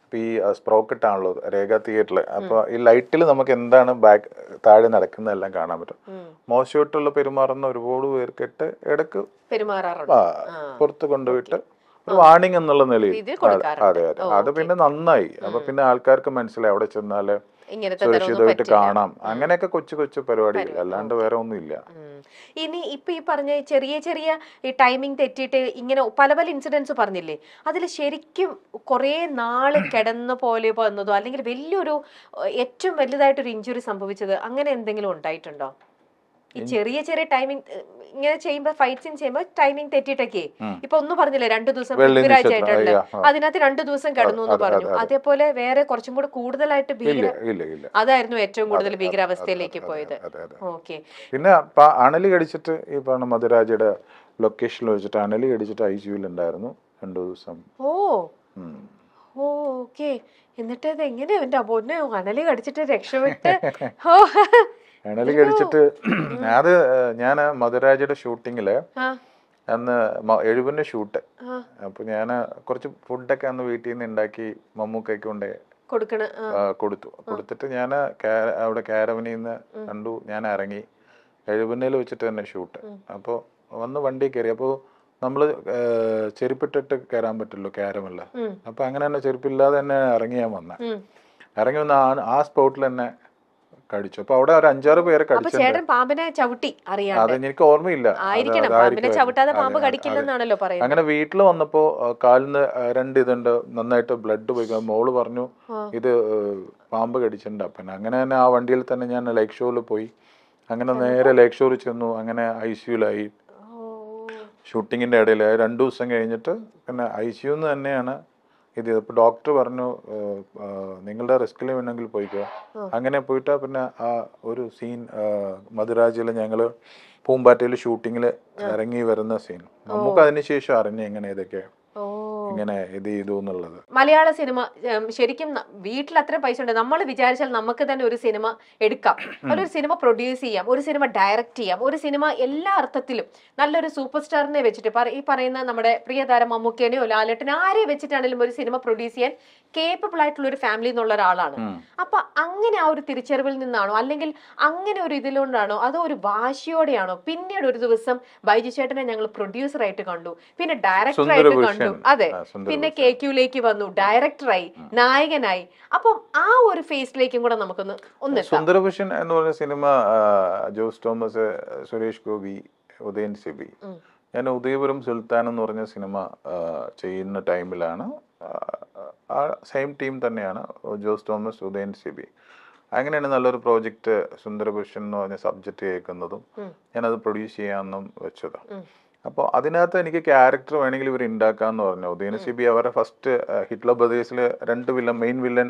[SPEAKER 1] അപ്പൊ ഈ സ്പ്രോക്കറ്റ് ആണല്ലോ രേഖ തിയേറ്ററിൽ അപ്പൊ ഈ ലൈറ്റിൽ നമുക്ക് എന്താണ് ബാക്ക് താഴെ നടക്കുന്നതെല്ലാം കാണാൻ പറ്റും മോശമായിട്ടുള്ള പെരുമാറുന്ന ഒരുപാട് പേർക്കിട്ട് ഇടക്ക് പെരുമാറാറുണ്ട് പുറത്ത് കൊണ്ടുപോയിട്ട് ഒരു വാണിംഗ് എന്നുള്ള നിലയിൽ അതെ അതെ അത് പിന്നെ നന്നായി അപ്പൊ പിന്നെ ആൾക്കാർക്ക് മനസ്സിലായി അവിടെ ചെന്നാൽ
[SPEAKER 2] സുരക്ഷിതമായിട്ട് കാണാം
[SPEAKER 1] അങ്ങനെയൊക്കെ കൊച്ചു കൊച്ചു പരിപാടികൾ അല്ലാണ്ട് വേറെ ഒന്നുമില്ല
[SPEAKER 2] ഇനി ഇപ്പൊ ഈ പറഞ്ഞ ചെറിയ ചെറിയ ഈ ടൈമിംഗ് തെറ്റിയിട്ട് ഇങ്ങനെ പല പല ഇൻസിഡൻസ് പറഞ്ഞില്ലേ അതിൽ ശരിക്കും കുറെ നാള് കിടന്ന പോലെ വന്നതോ അല്ലെങ്കിൽ വലിയൊരു ഏറ്റവും വലുതായിട്ടൊരു ഇഞ്ചുറി സംഭവിച്ചത് അങ്ങനെ എന്തെങ്കിലും ഉണ്ടായിട്ടുണ്ടോ ഈ ചെറിയ ചെറിയ ടൈമിംഗ് ഇങ്ങനെ ചെയ്യുമ്പോൾ ഫൈറ്റ് സീൻ ചെയ്യുമ്പോൾ ടൈമിംഗ് തെറ്റിട്ടൊക്കെ ഇപ്പൊ ഒന്നും പറഞ്ഞില്ലേ രണ്ടു ദിവസം പൃഥ്വിരാജ് ആയിട്ടുണ്ട് അതിനകത്ത് രണ്ടു ദിവസം കിടന്നു എന്ന് പറഞ്ഞു അതേപോലെ വേറെ കുറച്ചും കൂടെ കൂടുതലായിട്ട് ഭീകര അതായിരുന്നു ഏറ്റവും കൂടുതൽ ഭീകരാവസ്ഥയിലേക്ക് പോയത് ഓക്കെ
[SPEAKER 1] പിന്നെ അണലി കടിച്ചിട്ട് ഈ പറഞ്ഞ മധുരാജയുടെ ലൊക്കേഷനിൽ വെച്ചിട്ട് അണല് കടിച്ചിട്ട് ഐ ഉണ്ടായിരുന്നു രണ്ടു ദിവസം
[SPEAKER 2] ഓ ഓ ഓക്കെ എന്നിട്ട് ഇത് എങ്ങനെയാ അവന്റെ അപ്പൊ അണലി കടിച്ചിട്ട് രക്ഷപ്പെട്ട് ഓ
[SPEAKER 1] കിണൽ കഴിച്ചിട്ട് അത് ഞാൻ മധുരാജയുടെ ഷൂട്ടിങ്ങില് അന്ന് എഴുപതിന്റെ ഷൂട്ട് അപ്പൊ ഞാൻ കുറച്ച് ഫുഡൊക്കെ അന്ന് വീട്ടിൽ നിന്ന് ഉണ്ടാക്കി മമ്മൂക്കൊക്കെ കൊണ്ടേ കൊടുത്തു കൊടുത്തിട്ട് ഞാൻ അവിടെ കാരവനിൽ നിന്ന് കണ്ടു ഞാൻ ഇറങ്ങി എഴുപന്നയിൽ വെച്ചിട്ട് തന്നെ ഷൂട്ട് അപ്പോൾ വന്ന് വണ്ടി കയറി അപ്പോൾ നമ്മൾ ചെരുപ്പിട്ടിട്ട് കയറാൻ പറ്റുമല്ലോ കാരമല്ല അപ്പൊ അങ്ങനെ തന്നെ ചെരുപ്പില്ലാതെ തന്നെ ഇറങ്ങിയാൻ ഞാൻ വന്ന ഇറങ്ങി വന്ന ആ സ്പോട്ടിൽ തന്നെ കടിച്ചു അപ്പൊ അവിടെ ഒരു അഞ്ചാറ് പേരെ ചേട്ടൻ
[SPEAKER 2] പാമ്പിനെ ചവിട്ടി അറിയാം അതെ
[SPEAKER 1] എനിക്ക് ഓർമ്മയില്ല പാമ്പിനെ ചവിട്ടാതെ പാമ്പ് കടിക്കില്ലെന്നാണല്ലോ പറയുന്നത് അങ്ങനെ വീട്ടിൽ വന്നപ്പോ കാലിന് രണ്ട് ഇതുണ്ട് നന്നായിട്ട് ബ്ലഡ് പോയി മോള് പറഞ്ഞു ഇത് പാമ്പ് കടിച്ചിട്ടുണ്ട് അപ്പൊ അങ്ങനെ തന്നെ ആ വണ്ടിയിൽ തന്നെ ഞാൻ ലൈക് ഷോയിൽ പോയി അങ്ങനെ നേരെ ലൈക് ഷോയിൽ ചെന്നു അങ്ങനെ ഐ സിയുലായി ഷൂട്ടിങ്ങിന്റെ ഇടയിൽ രണ്ടു ദിവസം കഴിഞ്ഞിട്ട് പിന്നെ ഐ സിയു തന്നെയാണ് ഇത് ഇപ്പൊ ഡോക്ടർ പറഞ്ഞു നിങ്ങളുടെ റിസ്കിൽ വേണമെങ്കിൽ പോയിക്കോ അങ്ങനെ പോയിട്ടാ പിന്നെ ആ ഒരു സീൻ മധുരാജിൽ ഞങ്ങള് പൂമ്പാറ്റയിൽ ഷൂട്ടിങ്ങിൽ ഇറങ്ങി വരുന്ന സീൻ നമുക്ക് അതിനുശേഷം അറിഞ്ഞു എങ്ങനെ ഇതൊക്കെ ഇങ്ങനെ ഇത് ചെയ്തു എന്നുള്ളത്
[SPEAKER 2] മലയാള സിനിമ ശരിക്കും വീട്ടിൽ അത്ര പൈസ ഉണ്ട് നമ്മൾ വിചാരിച്ചാൽ നമുക്ക് തന്നെ ഒരു സിനിമ എടുക്കാം ഒരു സിനിമ പ്രൊഡ്യൂസ് ചെയ്യാം ഒരു സിനിമ ഡയറക്റ്റ് ചെയ്യാം ഒരു സിനിമ എല്ലാ അർത്ഥത്തിലും നല്ലൊരു സൂപ്പർ സ്റ്റാറിനെ വെച്ചിട്ട് ഈ പറയുന്ന നമ്മുടെ പ്രിയതാരം മമ്മൂക്കേനെയോ ലാലേട്ടനെ ആരെ വെച്ചിട്ടാണെങ്കിലും ഒരു സിനിമ പ്രൊഡ്യൂസ് ചെയ്യാൻ കേപ്പബിൾ ആയിട്ടുള്ള ഒരു ഫാമിലി എന്നുള്ള ഒരാളാണ് അപ്പൊ അങ്ങനെ ആ ഒരു തിരിച്ചറിവിൽ നിന്നാണോ അല്ലെങ്കിൽ അങ്ങനെ ഒരു ഇതിലോണ്ടാണോ അതോ ഒരു വാശിയോടെയാണോ പിന്നീട് ഒരു ദിവസം ബൈജു ചേട്ടനെ ഞങ്ങൾ പ്രൊഡ്യൂസർ ആയിട്ട് കണ്ടു പിന്നെ ഡയറക്ടർ ആയിട്ട് കണ്ടു അതെ പിന്നെ കെ ക്യൂലേക്ക് വന്നു ഡയറക്ടറായി നായകനായി അപ്പം ആ ഒരു ഫേസിലേക്കും കൂടെ നമുക്കൊന്ന് ഒന്ന്
[SPEAKER 1] സുന്ദരഭൂഷൺ എന്ന് പറഞ്ഞ സിനിമ ജോസ് തോമസ് സുരേഷ് ഗോപി ഉദയൻ സിബി ഞാൻ ഉദയപുരം സുൽത്താൻ എന്ന് പറഞ്ഞ സിനിമ ചെയ്യുന്ന ടൈമിലാണ് ആ സെയിം ടീം തന്നെയാണ് ജോസ് തോമസ് ഉദയൻ സിബി അങ്ങനെയാണ് നല്ലൊരു പ്രോജക്റ്റ് സുന്ദരഭൂഷൺ എന്ന് പറഞ്ഞ സബ്ജക്റ്റ് കേൾക്കുന്നതും ഞാനത് പ്രൊഡ്യൂസ് ചെയ്യാമെന്നും വെച്ചതാണ് അപ്പോൾ അതിനകത്ത് എനിക്ക് ക്യാരക്ടർ വേണമെങ്കിൽ ഇവർ ഉണ്ടാക്കാന്ന് പറഞ്ഞു ദീനശിബി അവരുടെ ഫസ്റ്റ് ഹിറ്റ്ലർ ബ്രദേഴ്സിൽ രണ്ട് വില്ലൻ മെയിൻ വില്ലൻ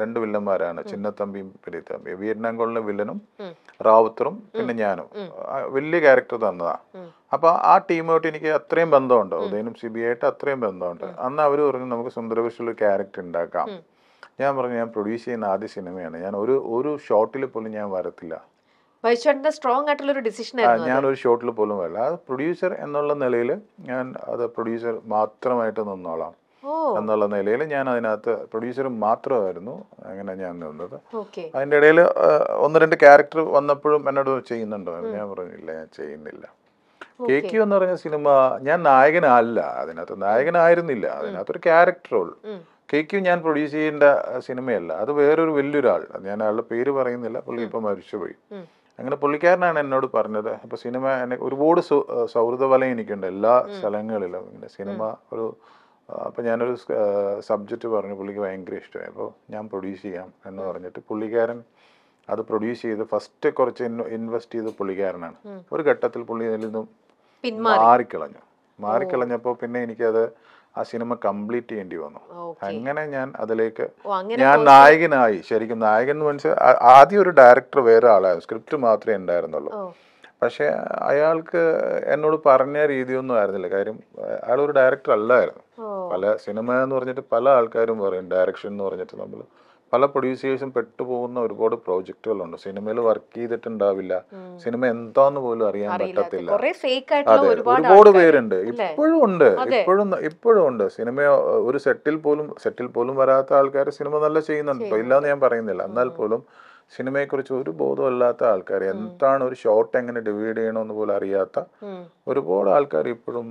[SPEAKER 1] രണ്ട് വില്ലന്മാരാണ് ചിന്നത്തമ്പിയും തമ്പിയും വിയറ്റ്നാംകോളിലെ വില്ലനും റാവുത്തറും പിന്നെ ഞാനും വലിയ ക്യാരക്ടർ തന്നതാണ് അപ്പോൾ ആ ടീമായിട്ട് എനിക്ക് അത്രയും ബന്ധമുണ്ട് ഉദയനും സിബിയായിട്ട് അത്രയും ബന്ധമുണ്ട് അന്ന് അവർ പറഞ്ഞു നമുക്ക് ഒരു ക്യാരക്ടർ ഉണ്ടാക്കാം ഞാൻ പറഞ്ഞു ഞാൻ പ്രൊഡ്യൂസ് ചെയ്യുന്ന ആദ്യ സിനിമയാണ് ഞാൻ ഒരു ഒരു ഷോട്ടിൽ പോലും ഞാൻ വരത്തില്ല
[SPEAKER 2] വൈശ്വട്ടിന്റെ സ്ട്രോങ് ആയിട്ടുള്ള ഒരു ഡിസിഷൻ ആയിരുന്നു ഞാൻ ഒരു
[SPEAKER 1] ഷോട്ടിൽ പോലും വരില്ല അത് പ്രൊഡ്യൂസർ എന്നുള്ള നിലയിൽ ഞാൻ അത് പ്രൊഡ്യൂസർ മാത്രമായിട്ട് നിന്നോളാം എന്നുള്ള നിലയിൽ ഞാൻ അതിനകത്ത് പ്രൊഡ്യൂസർ മാത്രമായിരുന്നു അങ്ങനെ ഞാൻ നിന്നത് അതിൻ്റെ ഇടയിൽ ഒന്ന് രണ്ട് ക്യാരക്ടർ വന്നപ്പോഴും എന്നോട് ചെയ്യുന്നുണ്ടോ ഞാൻ പറഞ്ഞില്ല ഞാൻ ചെയ്യുന്നില്ല കെ ക്യു എന്ന് പറഞ്ഞ സിനിമ ഞാൻ നായകനല്ല അതിനകത്ത് നായകനായിരുന്നില്ല അതിനകത്തൊരു ക്യാരക്ടർ ഉള്ളു കെ ക്യു ഞാൻ പ്രൊഡ്യൂസ് ചെയ്യേണ്ട സിനിമയല്ല അത് വേറൊരു വലിയൊരാൾ ഞാൻ അയാളുടെ പേര് പറയുന്നില്ല പുള്ളി ഇപ്പം മരിച്ചുപോയി അങ്ങനെ പുള്ളിക്കാരനാണ് എന്നോട് പറഞ്ഞത് അപ്പോൾ സിനിമ എന്നെ ഒരുപാട് സൗഹൃദ വലയം എനിക്കുണ്ട് എല്ലാ സ്ഥലങ്ങളിലും ഇങ്ങനെ സിനിമ ഒരു അപ്പോൾ ഞാനൊരു സബ്ജക്റ്റ് പറഞ്ഞു പുള്ളിക്ക് ഭയങ്കര ഇഷ്ടമായി അപ്പോൾ ഞാൻ പ്രൊഡ്യൂസ് ചെയ്യാം എന്ന് പറഞ്ഞിട്ട് പുള്ളിക്കാരൻ അത് പ്രൊഡ്യൂസ് ചെയ്ത് ഫസ്റ്റ് കുറച്ച് ഇൻവെസ്റ്റ് ചെയ്ത് പുള്ളിക്കാരനാണ് ഒരു ഘട്ടത്തിൽ പുള്ളി അതിൽ നിന്നും മാറിക്കളഞ്ഞു
[SPEAKER 2] മാറിക്കളഞ്ഞപ്പോൾ
[SPEAKER 1] പിന്നെ എനിക്കത് ആ സിനിമ കംപ്ലീറ്റ് ചെയ്യേണ്ടി വന്നു അങ്ങനെ ഞാൻ അതിലേക്ക് ഞാൻ നായകനായി ശരിക്കും നായകൻ എന്ന് മനസ്സിൽ ആദ്യം ഒരു ഡയറക്ടർ വേറെ ആളായിരുന്നു സ്ക്രിപ്റ്റ് മാത്രമേ ഉണ്ടായിരുന്നുള്ളൂ പക്ഷേ അയാൾക്ക് എന്നോട് പറഞ്ഞ രീതിയൊന്നും ആയിരുന്നില്ല കാര്യം അയാൾ ഒരു ഡയറക്ടർ അല്ലായിരുന്നു പല സിനിമ എന്ന് പറഞ്ഞിട്ട് പല ആൾക്കാരും പറയും ഡയറക്ഷൻ എന്ന് പറഞ്ഞിട്ട് നമ്മൾ പല പ്രൊഡ്യൂസേഴ്സും പെട്ടുപോകുന്ന ഒരുപാട് പ്രോജക്റ്റുകളുണ്ട് സിനിമയിൽ വർക്ക് ചെയ്തിട്ടുണ്ടാവില്ല സിനിമ എന്താന്ന് പോലും അറിയാൻ പറ്റത്തില്ല ഒരുപാട് പേരുണ്ട് ഇപ്പോഴും ഉണ്ട് ഇപ്പോഴും ഇപ്പോഴും ഉണ്ട് സിനിമ ഒരു സെറ്റിൽ പോലും സെറ്റിൽ പോലും വരാത്ത ആൾക്കാർ സിനിമ നല്ല ചെയ്യുന്നുണ്ട് ഇല്ലാന്ന് ഞാൻ പറയുന്നില്ല എന്നാൽ പോലും സിനിമയെക്കുറിച്ച് ഒരു ബോധമല്ലാത്ത ആൾക്കാർ എന്താണ് ഒരു ഷോർട്ട് എങ്ങനെ ഡിവൈഡ് ചെയ്യണമെന്ന് പോലും അറിയാത്ത ഒരുപാട് ആൾക്കാർ ഇപ്പോഴും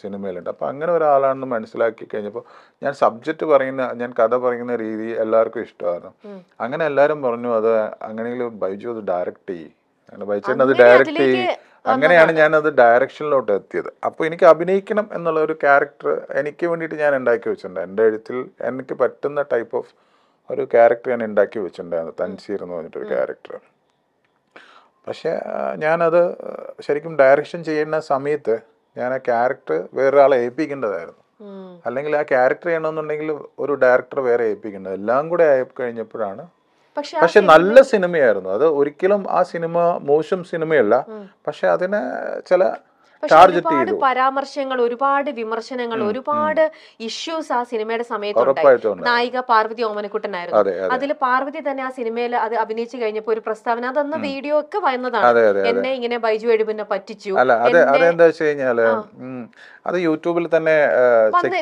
[SPEAKER 1] സിനിമയിലുണ്ട് അപ്പം അങ്ങനെ ഒരാളാണെന്ന് മനസ്സിലാക്കി കഴിഞ്ഞപ്പോൾ ഞാൻ സബ്ജക്റ്റ് പറയുന്ന ഞാൻ കഥ പറയുന്ന രീതി എല്ലാവർക്കും ഇഷ്ടമായിരുന്നു അങ്ങനെ എല്ലാവരും പറഞ്ഞു അത് അങ്ങനെയെങ്കിലും ബൈജു അത് ഡയറക്റ്റ് ചെയ്യും അങ്ങനെ ബൈജുവിനെ അത് ഡയറക്റ്റ് ചെയ്യും അങ്ങനെയാണ് ഞാൻ അത് ഡയറക്ഷനിലോട്ട് എത്തിയത് അപ്പോൾ എനിക്ക് അഭിനയിക്കണം എന്നുള്ള ഒരു ക്യാരക്ടർ എനിക്ക് വേണ്ടിയിട്ട് ഞാൻ ഉണ്ടാക്കി വെച്ചിട്ടുണ്ട് എൻ്റെ എഴുത്തിൽ എനിക്ക് പറ്റുന്ന ടൈപ്പ് ഓഫ് ഒരു ക്യാരക്ടർ ഞാൻ ഉണ്ടാക്കി വെച്ചിട്ടുണ്ടായിരുന്നു തൻസീർ എന്ന് പറഞ്ഞിട്ടൊരു ക്യാരക്ടർ പക്ഷേ ഞാനത് ശരിക്കും ഡയറക്ഷൻ ചെയ്യുന്ന സമയത്ത് ഞാൻ ആ ക്യാരക്ടർ വേറൊരാളെ ഏൽപ്പിക്കേണ്ടതായിരുന്നു അല്ലെങ്കിൽ ആ ക്യാരക്ടർ ചെയ്യണമെന്നുണ്ടെങ്കിൽ ഒരു ഡയറക്ടർ വേറെ ഏൽപ്പിക്കേണ്ടത് എല്ലാം കൂടെ ആയി കഴിഞ്ഞപ്പോഴാണ് പക്ഷെ നല്ല സിനിമയായിരുന്നു അത് ഒരിക്കലും ആ സിനിമ മോശം സിനിമയല്ല പക്ഷെ അതിന് ചില പക്ഷെ ഒരുപാട്
[SPEAKER 2] പരാമർശങ്ങൾ ഒരുപാട് വിമർശനങ്ങൾ ഒരുപാട് ഇഷ്യൂസ് ആ സിനിമയുടെ സമയത്തുണ്ടായി നായിക പാർവതി ഓമനക്കുട്ടനായിരുന്നു അതിൽ പാർവതി തന്നെ ആ സിനിമയിൽ അത് അഭിനയിച്ചു കഴിഞ്ഞപ്പോൾ ഒരു പ്രസ്താവന അതന്ന് വീഡിയോ ഒക്കെ വന്നതാണ് എന്നെ ഇങ്ങനെ ബൈജു എഴുപിനെ പറ്റിച്ചു അല്ല
[SPEAKER 1] അത് യൂട്യൂബിൽ തന്നെ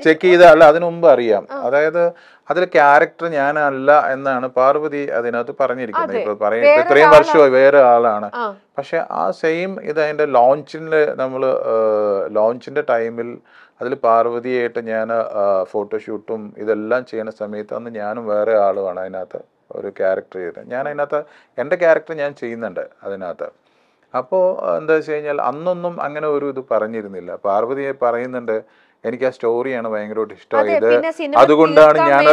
[SPEAKER 1] ചെക്ക് ചെയ്ത അല്ല അതിനു മുമ്പ് അറിയാം അതായത് അതിൽ ക്യാരക്ടർ ഞാനല്ല എന്നാണ് പാർവതി അതിനകത്ത് പറഞ്ഞിരിക്കുന്നത് ഇപ്പൊ പറയുന്നത് ഇത്രയും വർഷമായി വേറെ ആളാണ് പക്ഷെ ആ സെയിം ഇത് അതിന്റെ ലോഞ്ചിന്റെ നമ്മൾ ലോഞ്ചിന്റെ ടൈമിൽ അതിൽ പാർവതിയായിട്ട് ഞാൻ ഫോട്ടോഷൂട്ടും ഇതെല്ലാം ചെയ്യുന്ന സമയത്ത് അന്ന് ഞാനും വേറെ ആളുമാണ് അതിനകത്ത് ഒരു ക്യാരക്ടർ ചെയ്ത് ഞാൻ അതിനകത്ത് എൻ്റെ ക്യാരക്ടർ ഞാൻ ചെയ്യുന്നുണ്ട് അതിനകത്ത് അപ്പോൾ എന്താ വെച്ച് കഴിഞ്ഞാൽ അന്നൊന്നും അങ്ങനെ ഒരു ഇത് പറഞ്ഞിരുന്നില്ല പാർവതിയെ പറയുന്നുണ്ട് എനിക്ക് ആ സ്റ്റോറിയാണ് ഭയങ്കരമായിട്ട് ഇഷ്ടമായത് അതുകൊണ്ടാണ് ഞാൻ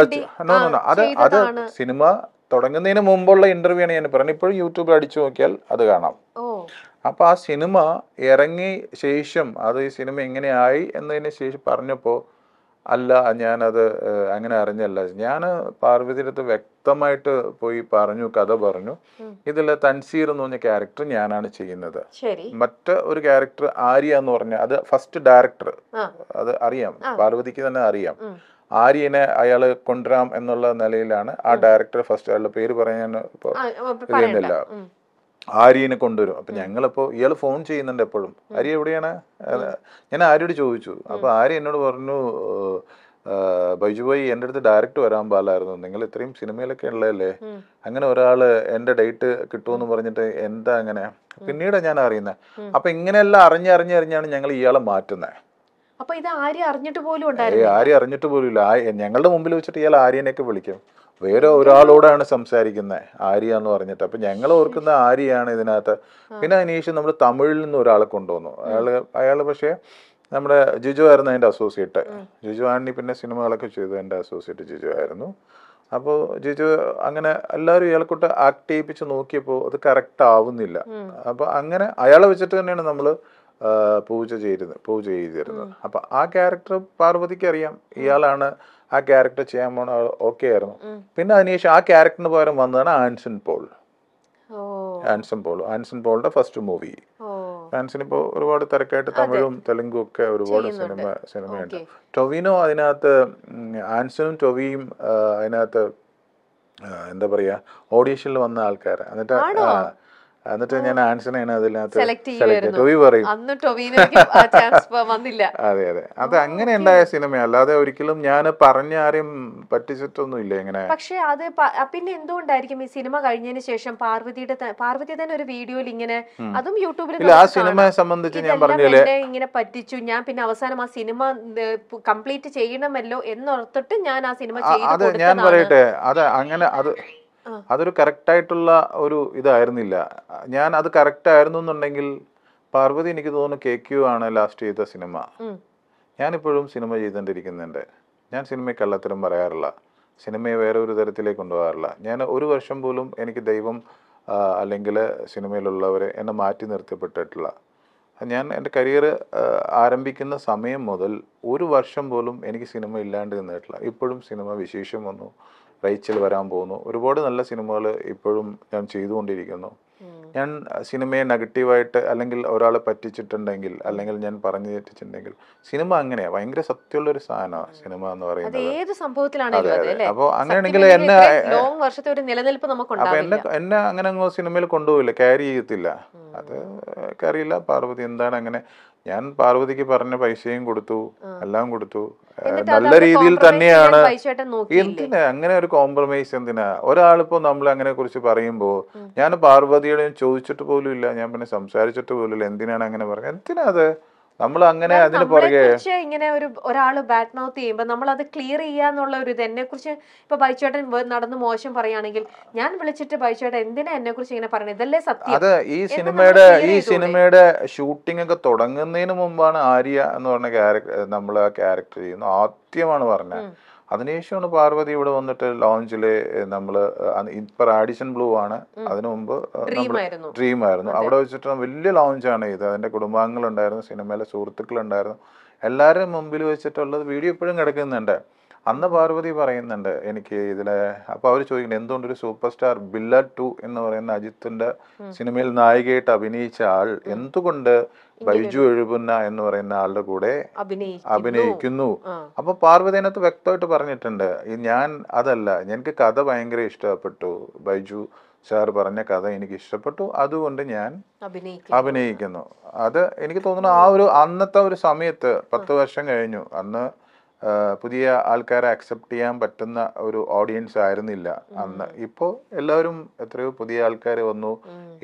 [SPEAKER 1] അത് അത് സിനിമ തുടങ്ങുന്നതിന് മുമ്പുള്ള ഇന്റർവ്യൂ ആണ് ഞാൻ പറഞ്ഞത് ഇപ്പോഴും യൂട്യൂബിൽ അടിച്ചു നോക്കിയാൽ അത് കാണാം അപ്പൊ ആ സിനിമ ഇറങ്ങി ശേഷം അത് ഈ സിനിമ എങ്ങനെയായി എന്നതിന് ശേഷം പറഞ്ഞപ്പോ അല്ല ഞാനത് അങ്ങനെ അറിഞ്ഞല്ല ഞാൻ പാർവതിയുടെ അടുത്ത് വ്യക്തമായിട്ട് പോയി പറഞ്ഞു കഥ പറഞ്ഞു ഇതിൽ തൻസീർ എന്ന് പറഞ്ഞ ക്യാരക്ടർ ഞാനാണ് ചെയ്യുന്നത് മറ്റ ഒരു ക്യാരക്ടർ ആര്യ എന്ന് പറഞ്ഞ അത് ഫസ്റ്റ് ഡയറക്ടർ അത് അറിയാം പാർവതിക്ക് തന്നെ അറിയാം ആര്യനെ അയാൾ കൊണ്ടുവരാം എന്നുള്ള നിലയിലാണ് ആ ഡയറക്ടർ ഫസ്റ്റ് അയാളുടെ പേര് പറയാൻ ഇപ്പൊ പറയുന്നില്ല ആര്യനെ കൊണ്ടുവരും അപ്പൊ ഞങ്ങളിപ്പോ ഇയാൾ ഫോൺ ചെയ്യുന്നുണ്ട് എപ്പോഴും ആര്യ എവിടെയാണ് ഞാൻ ആര്യോട് ചോദിച്ചു അപ്പൊ ആര്യ എന്നോട് പറഞ്ഞു ബൈജു ഭായി എൻ്റെ അടുത്ത് ഡയറക്റ്റ് വരാൻ പാലായിരുന്നു നിങ്ങൾ ഇത്രയും സിനിമയിലൊക്കെ ഉള്ളതല്ലേ അങ്ങനെ ഒരാള് എൻ്റെ ഡേറ്റ് കിട്ടുമെന്ന് പറഞ്ഞിട്ട് എന്താ അങ്ങനെ പിന്നീട് ഞാൻ അറിയുന്നത് അപ്പൊ ഇങ്ങനെയെല്ലാം അറിഞ്ഞറിഞ്ഞറിഞ്ഞാണ് ഞങ്ങൾ ഇയാളെ മാറ്റുന്നത്
[SPEAKER 2] അപ്പൊ ഇത് ആര്യ അറിഞ്ഞിട്ട് പോലും ആര്യ
[SPEAKER 1] അറിഞ്ഞിട്ട് പോലും ഇല്ല ഞങ്ങളുടെ മുമ്പിൽ വെച്ചിട്ട് ഇയാൾ ആര്യനെയൊക്കെ വിളിക്കും വേറെ ഒരാളോടാണ് സംസാരിക്കുന്നത് ആര്യ എന്ന് പറഞ്ഞിട്ട് അപ്പൊ ഞങ്ങൾ ഓർക്കുന്ന ആര്യയാണ് ഇതിനകത്ത് പിന്നെ അതിനുശേഷം നമ്മൾ തമിഴിൽ നിന്ന് ഒരാളെ കൊണ്ടുവന്നു അയാൾ അയാൾ പക്ഷേ നമ്മുടെ ജിജു ആയിരുന്നു അതിൻ്റെ അസോസിയേറ്റ് ജിജു ആണി പിന്നെ സിനിമകളൊക്കെ ചെയ്തു എൻ്റെ അസോസിയേറ്റ് ജിജു ആയിരുന്നു അപ്പോൾ ജിജു അങ്ങനെ എല്ലാവരും ഇയാളെക്കൂട്ട് ആക്ട് ചെയ്യിപ്പിച്ച് നോക്കിയപ്പോൾ അത് കറക്റ്റ് ആവുന്നില്ല അപ്പോൾ അങ്ങനെ അയാളെ വെച്ചിട്ട് തന്നെയാണ് നമ്മൾ പൂജ ചെയ്തിരുന്നത് പൂജ ചെയ്തിരുന്നത് അപ്പം ആ ക്യാരക്ടർ പാർവതിക്ക് അറിയാം ഇയാളാണ് ആ ക്യാരക്ടർ ചെയ്യാൻ പോണ ഓക്കെ ആയിരുന്നു പിന്നെ അതിനുശേഷം ആ ക്യാരക്ടറിന് പകരം വന്നതാണ് ആൻസൺ പോൾ ആൻസൺ പോൾ ആൻസൺ പോളിന്റെ ഫസ്റ്റ് മൂവി ഫാൻസിന് ഇപ്പോൾ ഒരുപാട് തിരക്കായിട്ട് തമിഴും തെലുങ്കും ഒക്കെ ഒരുപാട് സിനിമ സിനിമയുണ്ട് ടൊവിനോ അതിനകത്ത് ആൻസണും ടൊവിയും അതിനകത്ത് എന്താ പറയുക ഓഡീഷനിൽ വന്ന ആൾക്കാരാണ് എന്നിട്ട് എന്നിട്ട് ഞാൻ ആൻസണാണ് അതിനകത്ത് സെലക്ട് പറയും അതെ അതെ അത് അങ്ങനെ ഉണ്ടായ സിനിമ അല്ലാതെ ഒരിക്കലും ഞാൻ പറഞ്ഞ ആരെയും പറ്റിച്ചിട്ടൊന്നും ഇല്ല ഇങ്ങനെ
[SPEAKER 2] പക്ഷെ അത് പിന്നെ എന്തുകൊണ്ടായിരിക്കും ഈ സിനിമ കഴിഞ്ഞതിന് ശേഷം പാർവതിയുടെ പാർവതി തന്നെ ഒരു വീഡിയോയിൽ ഇങ്ങനെ അതും യൂട്യൂബിൽ ആ സിനിമയെ
[SPEAKER 1] സംബന്ധിച്ച് ഞാൻ പറഞ്ഞില്ലേ
[SPEAKER 2] ഇങ്ങനെ പറ്റിച്ചു ഞാൻ പിന്നെ അവസാനം ആ സിനിമ കംപ്ലീറ്റ് ചെയ്യണമല്ലോ എന്നോർത്തിട്ട് ഞാൻ ആ സിനിമ അത് ഞാൻ പറയട്ടെ
[SPEAKER 1] അത് അങ്ങനെ അത് അതൊരു കറക്റ്റായിട്ടുള്ള ഒരു ഇതായിരുന്നില്ല ഞാൻ അത് കറക്റ്റ് ആയിരുന്നു എന്നുണ്ടെങ്കിൽ പാർവതി എനിക്ക് തോന്നുന്നു കെ ക്യു ആണ് ലാസ്റ്റ് ചെയ്ത സിനിമ ഞാനിപ്പോഴും സിനിമ ചെയ്തുകൊണ്ടിരിക്കുന്നുണ്ട് ഞാൻ സിനിമയെ കള്ളത്തരം പറയാറില്ല സിനിമയെ വേറെ ഒരു തരത്തിലേക്ക് കൊണ്ടുപോകാറില്ല ഞാൻ ഒരു വർഷം പോലും എനിക്ക് ദൈവം അല്ലെങ്കിൽ സിനിമയിലുള്ളവരെ എന്നെ മാറ്റി നിർത്തിപ്പെട്ടിട്ടില്ല ഞാൻ എൻ്റെ കരിയർ ആരംഭിക്കുന്ന സമയം മുതൽ ഒരു വർഷം പോലും എനിക്ക് സിനിമ ഇല്ലാണ്ട് നിന്നിട്ടില്ല ഇപ്പോഴും സിനിമ വിശേഷം വന്നു റൈച്ചൽ വരാൻ പോകുന്നു ഒരുപാട് നല്ല സിനിമകൾ ഇപ്പോഴും ഞാൻ ചെയ്തുകൊണ്ടിരിക്കുന്നു ഞാൻ സിനിമയെ നെഗറ്റീവായിട്ട് അല്ലെങ്കിൽ ഒരാളെ പറ്റിച്ചിട്ടുണ്ടെങ്കിൽ അല്ലെങ്കിൽ ഞാൻ പറഞ്ഞു തെറ്റിച്ചിട്ടുണ്ടെങ്കിൽ സിനിമ അങ്ങനെയാ ഭയങ്കര സത്യമുള്ള ഒരു സാധനമാണ് സിനിമ എന്ന് പറയുന്നത്
[SPEAKER 2] ഏത് അപ്പോൾ
[SPEAKER 1] അങ്ങനെയാണെങ്കിൽ എന്നെ
[SPEAKER 2] ഒരു നിലനിൽപ്പ് നമുക്ക് അപ്പൊ എന്നെ
[SPEAKER 1] എന്നെ അങ്ങനെ സിനിമയിൽ കൊണ്ടുപോയില്ല ക്യാരി ചെയ്യത്തില്ല അത് അറിയില്ല പാർവതി എന്താണ് അങ്ങനെ ഞാൻ പാർവതിക്ക് പറഞ്ഞ പൈസയും കൊടുത്തു എല്ലാം കൊടുത്തു നല്ല രീതിയിൽ തന്നെയാണ് എന്തിനാ അങ്ങനെ ഒരു കോംപ്രമൈസ് എന്തിനാ ഒരാളിപ്പോ നമ്മൾ അങ്ങനെ കുറിച്ച് പറയുമ്പോ ഞാൻ പാർവതിയോട് ചോദിച്ചിട്ട് പോലും ഇല്ല ഞാൻ പിന്നെ സംസാരിച്ചിട്ട് പോലും ഇല്ല എന്തിനാണ് അങ്ങനെ പറഞ്ഞത് എന്തിനാ അത് നമ്മൾ അങ്ങനെ അതിന് പുറകെ
[SPEAKER 2] ഇങ്ങനെ ഒരു ഒരാൾ ബാഡ് മൗത്ത് ചെയ്യുമ്പോൾ നമ്മൾ അത് ക്ലിയർ ചെയ്യാന്നുള്ള ഒരു ഇത് എന്നെ കുറിച്ച് ഇപ്പൊ ബൈച്ചേട്ടൻ നടന്ന് മോശം പറയുകയാണെങ്കിൽ ഞാൻ വിളിച്ചിട്ട് ബൈച്ചേട്ടൻ എന്തിനാ എന്നെ കുറിച്ച് ഇങ്ങനെ പറയുന്നത് ഇതല്ലേ സത്യം അത് ഈ സിനിമയുടെ ഈ
[SPEAKER 1] സിനിമയുടെ ഷൂട്ടിംഗ് ഒക്കെ തുടങ്ങുന്നതിന് മുമ്പാണ് ആര്യ എന്ന് പറഞ്ഞ ക്യാരക്ടർ നമ്മൾ ആ ക്യാരക്ടർ ചെയ്യുന്നു ആദ്യമാണ് പറഞ്ഞത് അതിനുശേഷമാണ് പാർവതി ഇവിടെ വന്നിട്ട് ലോഞ്ചില് നമ്മൾ ഇപ്പൊ റാഡിഷൻ ബ്ലൂ ആണ് അതിനു മുമ്പ് ഡ്രീം ആയിരുന്നു അവിടെ വെച്ചിട്ട് വലിയ ലോഞ്ചാണ് ഇത് അതിന്റെ കുടുംബാംഗങ്ങളുണ്ടായിരുന്നു സിനിമയിലെ സുഹൃത്തുക്കളുണ്ടായിരുന്നു എല്ലാവരുടെയും മുമ്പിൽ വെച്ചിട്ടുള്ളത് വീഡിയോ ഇപ്പോഴും കിടക്കുന്നുണ്ട് അന്ന് പാർവതി പറയുന്നുണ്ട് എനിക്ക് ഇതിലെ അപ്പോൾ അവർ ചോദിക്കുന്നത് എന്തുകൊണ്ട് ഒരു സൂപ്പർ സ്റ്റാർ ബില്ല ടു എന്ന് പറയുന്ന അജിത്തിന്റെ സിനിമയിൽ നായികയായിട്ട് അഭിനയിച്ച ആൾ എന്തുകൊണ്ട് ബൈജു എഴുപുന്ന എന്ന് പറയുന്ന ആളുടെ കൂടെ
[SPEAKER 2] അഭിനയിക്കുന്നു
[SPEAKER 1] അപ്പൊ പാർവതി അതിനകത്ത് വ്യക്തമായിട്ട് പറഞ്ഞിട്ടുണ്ട് ഞാൻ അതല്ല എനിക്ക് കഥ ഭയങ്കര ഇഷ്ടപ്പെട്ടു ബൈജു സാർ പറഞ്ഞ കഥ എനിക്ക് ഇഷ്ടപ്പെട്ടു അതുകൊണ്ട് ഞാൻ അഭിനയിക്കുന്നു അത് എനിക്ക് തോന്നുന്നു ആ ഒരു അന്നത്തെ ഒരു സമയത്ത് പത്ത് വർഷം കഴിഞ്ഞു അന്ന് പുതിയ ആൾക്കാരെ അക്സെപ്റ്റ് ചെയ്യാൻ പറ്റുന്ന ഒരു ഓഡിയൻസ് ആയിരുന്നില്ല അന്ന് ഇപ്പോൾ എല്ലാവരും എത്രയോ പുതിയ ആൾക്കാർ വന്നു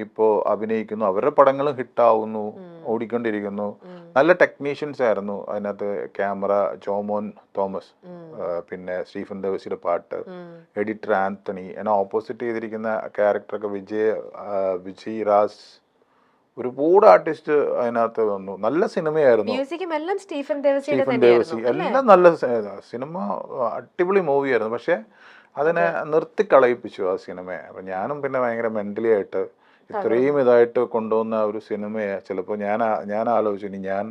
[SPEAKER 1] ഇപ്പോൾ അഭിനയിക്കുന്നു അവരുടെ പടങ്ങളും ഹിറ്റാവുന്നു ഓടിക്കൊണ്ടിരിക്കുന്നു നല്ല ടെക്നീഷ്യൻസ് ആയിരുന്നു അതിനകത്ത് ക്യാമറ ജോമോൻ തോമസ് പിന്നെ സ്റ്റീഫൻ ദേവസിയുടെ പാട്ട് എഡിറ്റർ ആന്റണി എന്നെ ഓപ്പോസിറ്റ് ചെയ്തിരിക്കുന്ന ക്യാരക്ടറൊക്കെ വിജയ് വിജയ് റാസ് ഒരുപാട് ആർട്ടിസ്റ്റ് അതിനകത്ത് വന്നു നല്ല സിനിമയായിരുന്നു
[SPEAKER 2] മ്യൂസിക്കും എല്ലാം സ്റ്റീഫൻ ദേവസി എല്ലാം നല്ല
[SPEAKER 1] സിനിമ അടിപൊളി മൂവി ആയിരുന്നു പക്ഷേ അതിനെ കളയിപ്പിച്ചു ആ സിനിമയെ അപ്പൊ ഞാനും പിന്നെ ഭയങ്കര മെന്റലി ആയിട്ട് ഇത്രയും ഇതായിട്ട് കൊണ്ടുവന്ന ഒരു സിനിമയെ ചിലപ്പോൾ ഞാൻ ഞാൻ ആലോചിച്ചു ഇനി ഞാൻ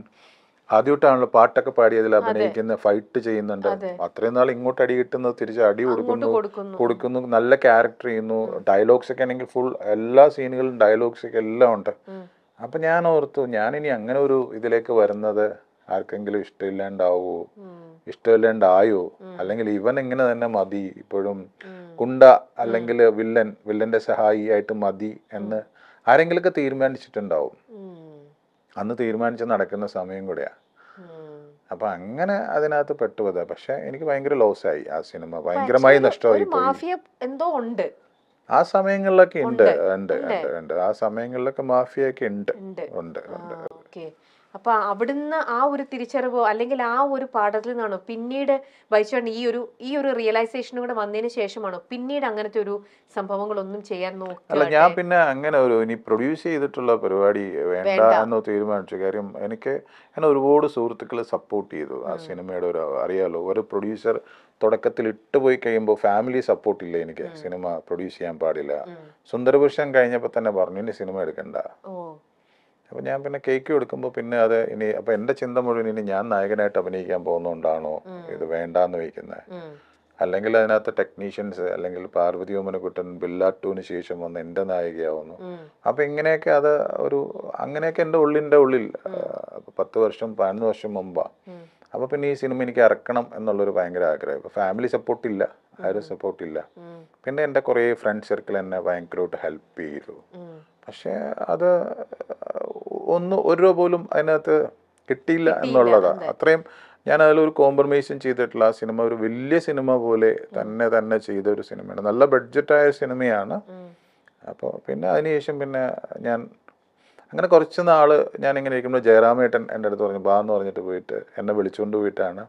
[SPEAKER 1] ആദ്യമായിട്ടാണല്ലോ പാട്ടൊക്കെ അതിൽ അഭിനയിക്കുന്ന ഫൈറ്റ് ചെയ്യുന്നുണ്ട് അത്രയും നാൾ ഇങ്ങോട്ട് അടി കിട്ടുന്നത് തിരിച്ച് അടി കൊടുക്കുന്നു കൊടുക്കുന്നു നല്ല ക്യാരക്ടർ ചെയ്യുന്നു ഡയലോഗ്സ് ഒക്കെ ആണെങ്കിൽ ഫുൾ എല്ലാ സീനുകളിലും ഡയലോഗ്സ് ഒക്കെ എല്ലാം ഉണ്ട് അപ്പൊ ഞാൻ ഓർത്തു ഞാൻ ഇനി അങ്ങനെ ഒരു ഇതിലേക്ക് വരുന്നത് ആർക്കെങ്കിലും ഇഷ്ടമില്ലാണ്ടാവോ ഇഷ്ടമില്ലാണ്ടായോ അല്ലെങ്കിൽ ഇവൻ ഇങ്ങനെ തന്നെ മതി ഇപ്പോഴും കുണ്ട അല്ലെങ്കിൽ വില്ലൻ വില്ലന്റെ സഹായി ആയിട്ട് മതി എന്ന് ആരെങ്കിലൊക്കെ തീരുമാനിച്ചിട്ടുണ്ടാവും അന്ന് തീരുമാനിച്ച് നടക്കുന്ന സമയം കൂടെയാണ് അപ്പൊ അങ്ങനെ അതിനകത്ത് പെട്ടുപോയതാ പക്ഷെ എനിക്ക് ഭയങ്കര ലോസായി ആ സിനിമ ഭയങ്കരമായി നഷ്ടമായി മാഫിയ എന്തോ ഉണ്ട് ആ സമയങ്ങളിലൊക്കെ ഉണ്ട് ഉണ്ട് ഉണ്ട് ഉണ്ട് ആ സമയങ്ങളിലൊക്കെ മാഫിയൊക്കെ ഉണ്ട് ഉണ്ട് ഉണ്ട്
[SPEAKER 2] അപ്പോൾ അവിടുന്ന് ആ ഒരു തിരിച്ചറിവോ അല്ലെങ്കിൽ ആ ഒരു പാഠത്തിൽ നിന്നാണോ പിന്നീട് വൈച്ചേട്ടൻ ഈ ഒരു ഈ ഒരു റിയലൈസേഷനും കൂടെ വന്നതിന് ശേഷമാണോ പിന്നീട് അങ്ങനത്തെ ഒരു സംഭവങ്ങളൊന്നും ചെയ്യാൻ അല്ല
[SPEAKER 1] ഞാൻ പിന്നെ അങ്ങനെ ഒരു ഇനി പ്രൊഡ്യൂസ് ചെയ്തിട്ടുള്ള പരിപാടി വേണ്ട എന്ന് തീരുമാനിച്ചു കാര്യം എനിക്ക് എന്നെ ഒരുപാട് സുഹൃത്തുക്കൾ സപ്പോർട്ട് ചെയ്തു ആ സിനിമയുടെ ഒരു അറിയാലോ ഒരു പ്രൊഡ്യൂസർ തുടക്കത്തിൽ ഇട്ട് പോയി കഴിയുമ്പോൾ ഫാമിലി സപ്പോർട്ട് ഇല്ല എനിക്ക് സിനിമ പ്രൊഡ്യൂസ് ചെയ്യാൻ പാടില്ല സുന്ദരപുരുഷൻ കഴിഞ്ഞപ്പോൾ തന്നെ പറഞ്ഞു ഇനി സിനിമ എടുക്കണ്ട അപ്പോൾ ഞാൻ പിന്നെ കേക്ക് കൊടുക്കുമ്പോൾ പിന്നെ അത് ഇനി അപ്പോൾ എൻ്റെ ചിന്ത മുഴുവൻ ഇനി ഞാൻ നായകനായിട്ട് അഭിനയിക്കാൻ പോകുന്നുണ്ടാണോ ഇത് വേണ്ടാന്ന് വയ്ക്കുന്നത് അല്ലെങ്കിൽ അതിനകത്ത് ടെക്നീഷ്യൻസ് അല്ലെങ്കിൽ പാർവതി ഓമനക്കുട്ടൻ ബില്ലാട്ടുവിന് ശേഷം വന്ന് എൻ്റെ നായികയാവുന്നു അപ്പൊ ഇങ്ങനെയൊക്കെ അത് ഒരു അങ്ങനെയൊക്കെ എൻ്റെ ഉള്ളിൻ്റെ ഉള്ളിൽ പത്ത് വർഷം പതിനൊന്ന് വർഷം മുമ്പാണ് അപ്പോൾ പിന്നെ ഈ സിനിമ എനിക്ക് ഇറക്കണം എന്നുള്ളൊരു ഭയങ്കര ആഗ്രഹം ഇപ്പൊ ഫാമിലി സപ്പോർട്ട് ഇല്ല ആരും സപ്പോർട്ടില്ല പിന്നെ എൻ്റെ കുറേ ഫ്രണ്ട് സർക്കിൾ എന്നെ ഭയങ്കരമായിട്ട് ഹെൽപ്പ് ചെയ്തു പക്ഷേ അത് ഒന്ന് ഒരു രൂപ പോലും അതിനകത്ത് കിട്ടിയില്ല എന്നുള്ളതാണ് അത്രയും ഞാൻ അതിലൊരു കോംപ്രമൈസും ചെയ്തിട്ടുള്ള ആ സിനിമ ഒരു വലിയ സിനിമ പോലെ തന്നെ തന്നെ ചെയ്ത ഒരു സിനിമയാണ് നല്ല ബഡ്ജറ്റായ സിനിമയാണ് അപ്പോൾ പിന്നെ അതിനുശേഷം പിന്നെ ഞാൻ അങ്ങനെ കുറച്ച് നാൾ ഞാൻ ഇങ്ങനെ ഇരിക്കുമ്പോൾ ജയറാമേട്ടൻ എൻ്റെ അടുത്ത് പറഞ്ഞു ബാ എന്ന് പറഞ്ഞിട്ട് പോയിട്ട് എന്നെ വിളിച്ചുകൊണ്ട് പോയിട്ടാണ്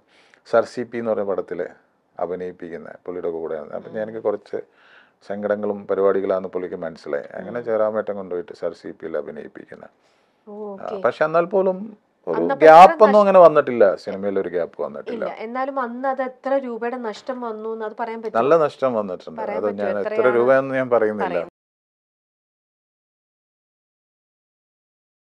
[SPEAKER 1] സർ സി പി എന്ന് പറഞ്ഞ പടത്തിൽ അഭിനയിപ്പിക്കുന്നത് പുള്ളിയുടെ കൂടെയാണ് അപ്പം ഞാൻ എനിക്ക് കുറച്ച് സങ്കടങ്ങളും പരിപാടികളാന്ന് പുള്ളിക്ക് മനസ്സിലായി അങ്ങനെ ജയറാമേട്ടൻ കൊണ്ടുപോയിട്ട് സർ സി പിയിൽ അഭിനയിപ്പിക്കുന്നത് പക്ഷെ എന്നാൽ പോലും ഒരു ഗ്യാപ്പ് ഒന്നും അങ്ങനെ വന്നിട്ടില്ല സിനിമയിൽ ഒരു ഗ്യാപ്പ് വന്നിട്ടില്ല
[SPEAKER 2] എന്നാലും അന്ന് അത് എത്ര രൂപയുടെ നഷ്ടം വന്നു എന്ന് അത് പറയാൻ പറ്റും നല്ല
[SPEAKER 1] നഷ്ടം വന്നിട്ടുണ്ട് അത് ഞാൻ എത്ര രൂപയെന്ന് ഞാൻ പറയുന്നില്ല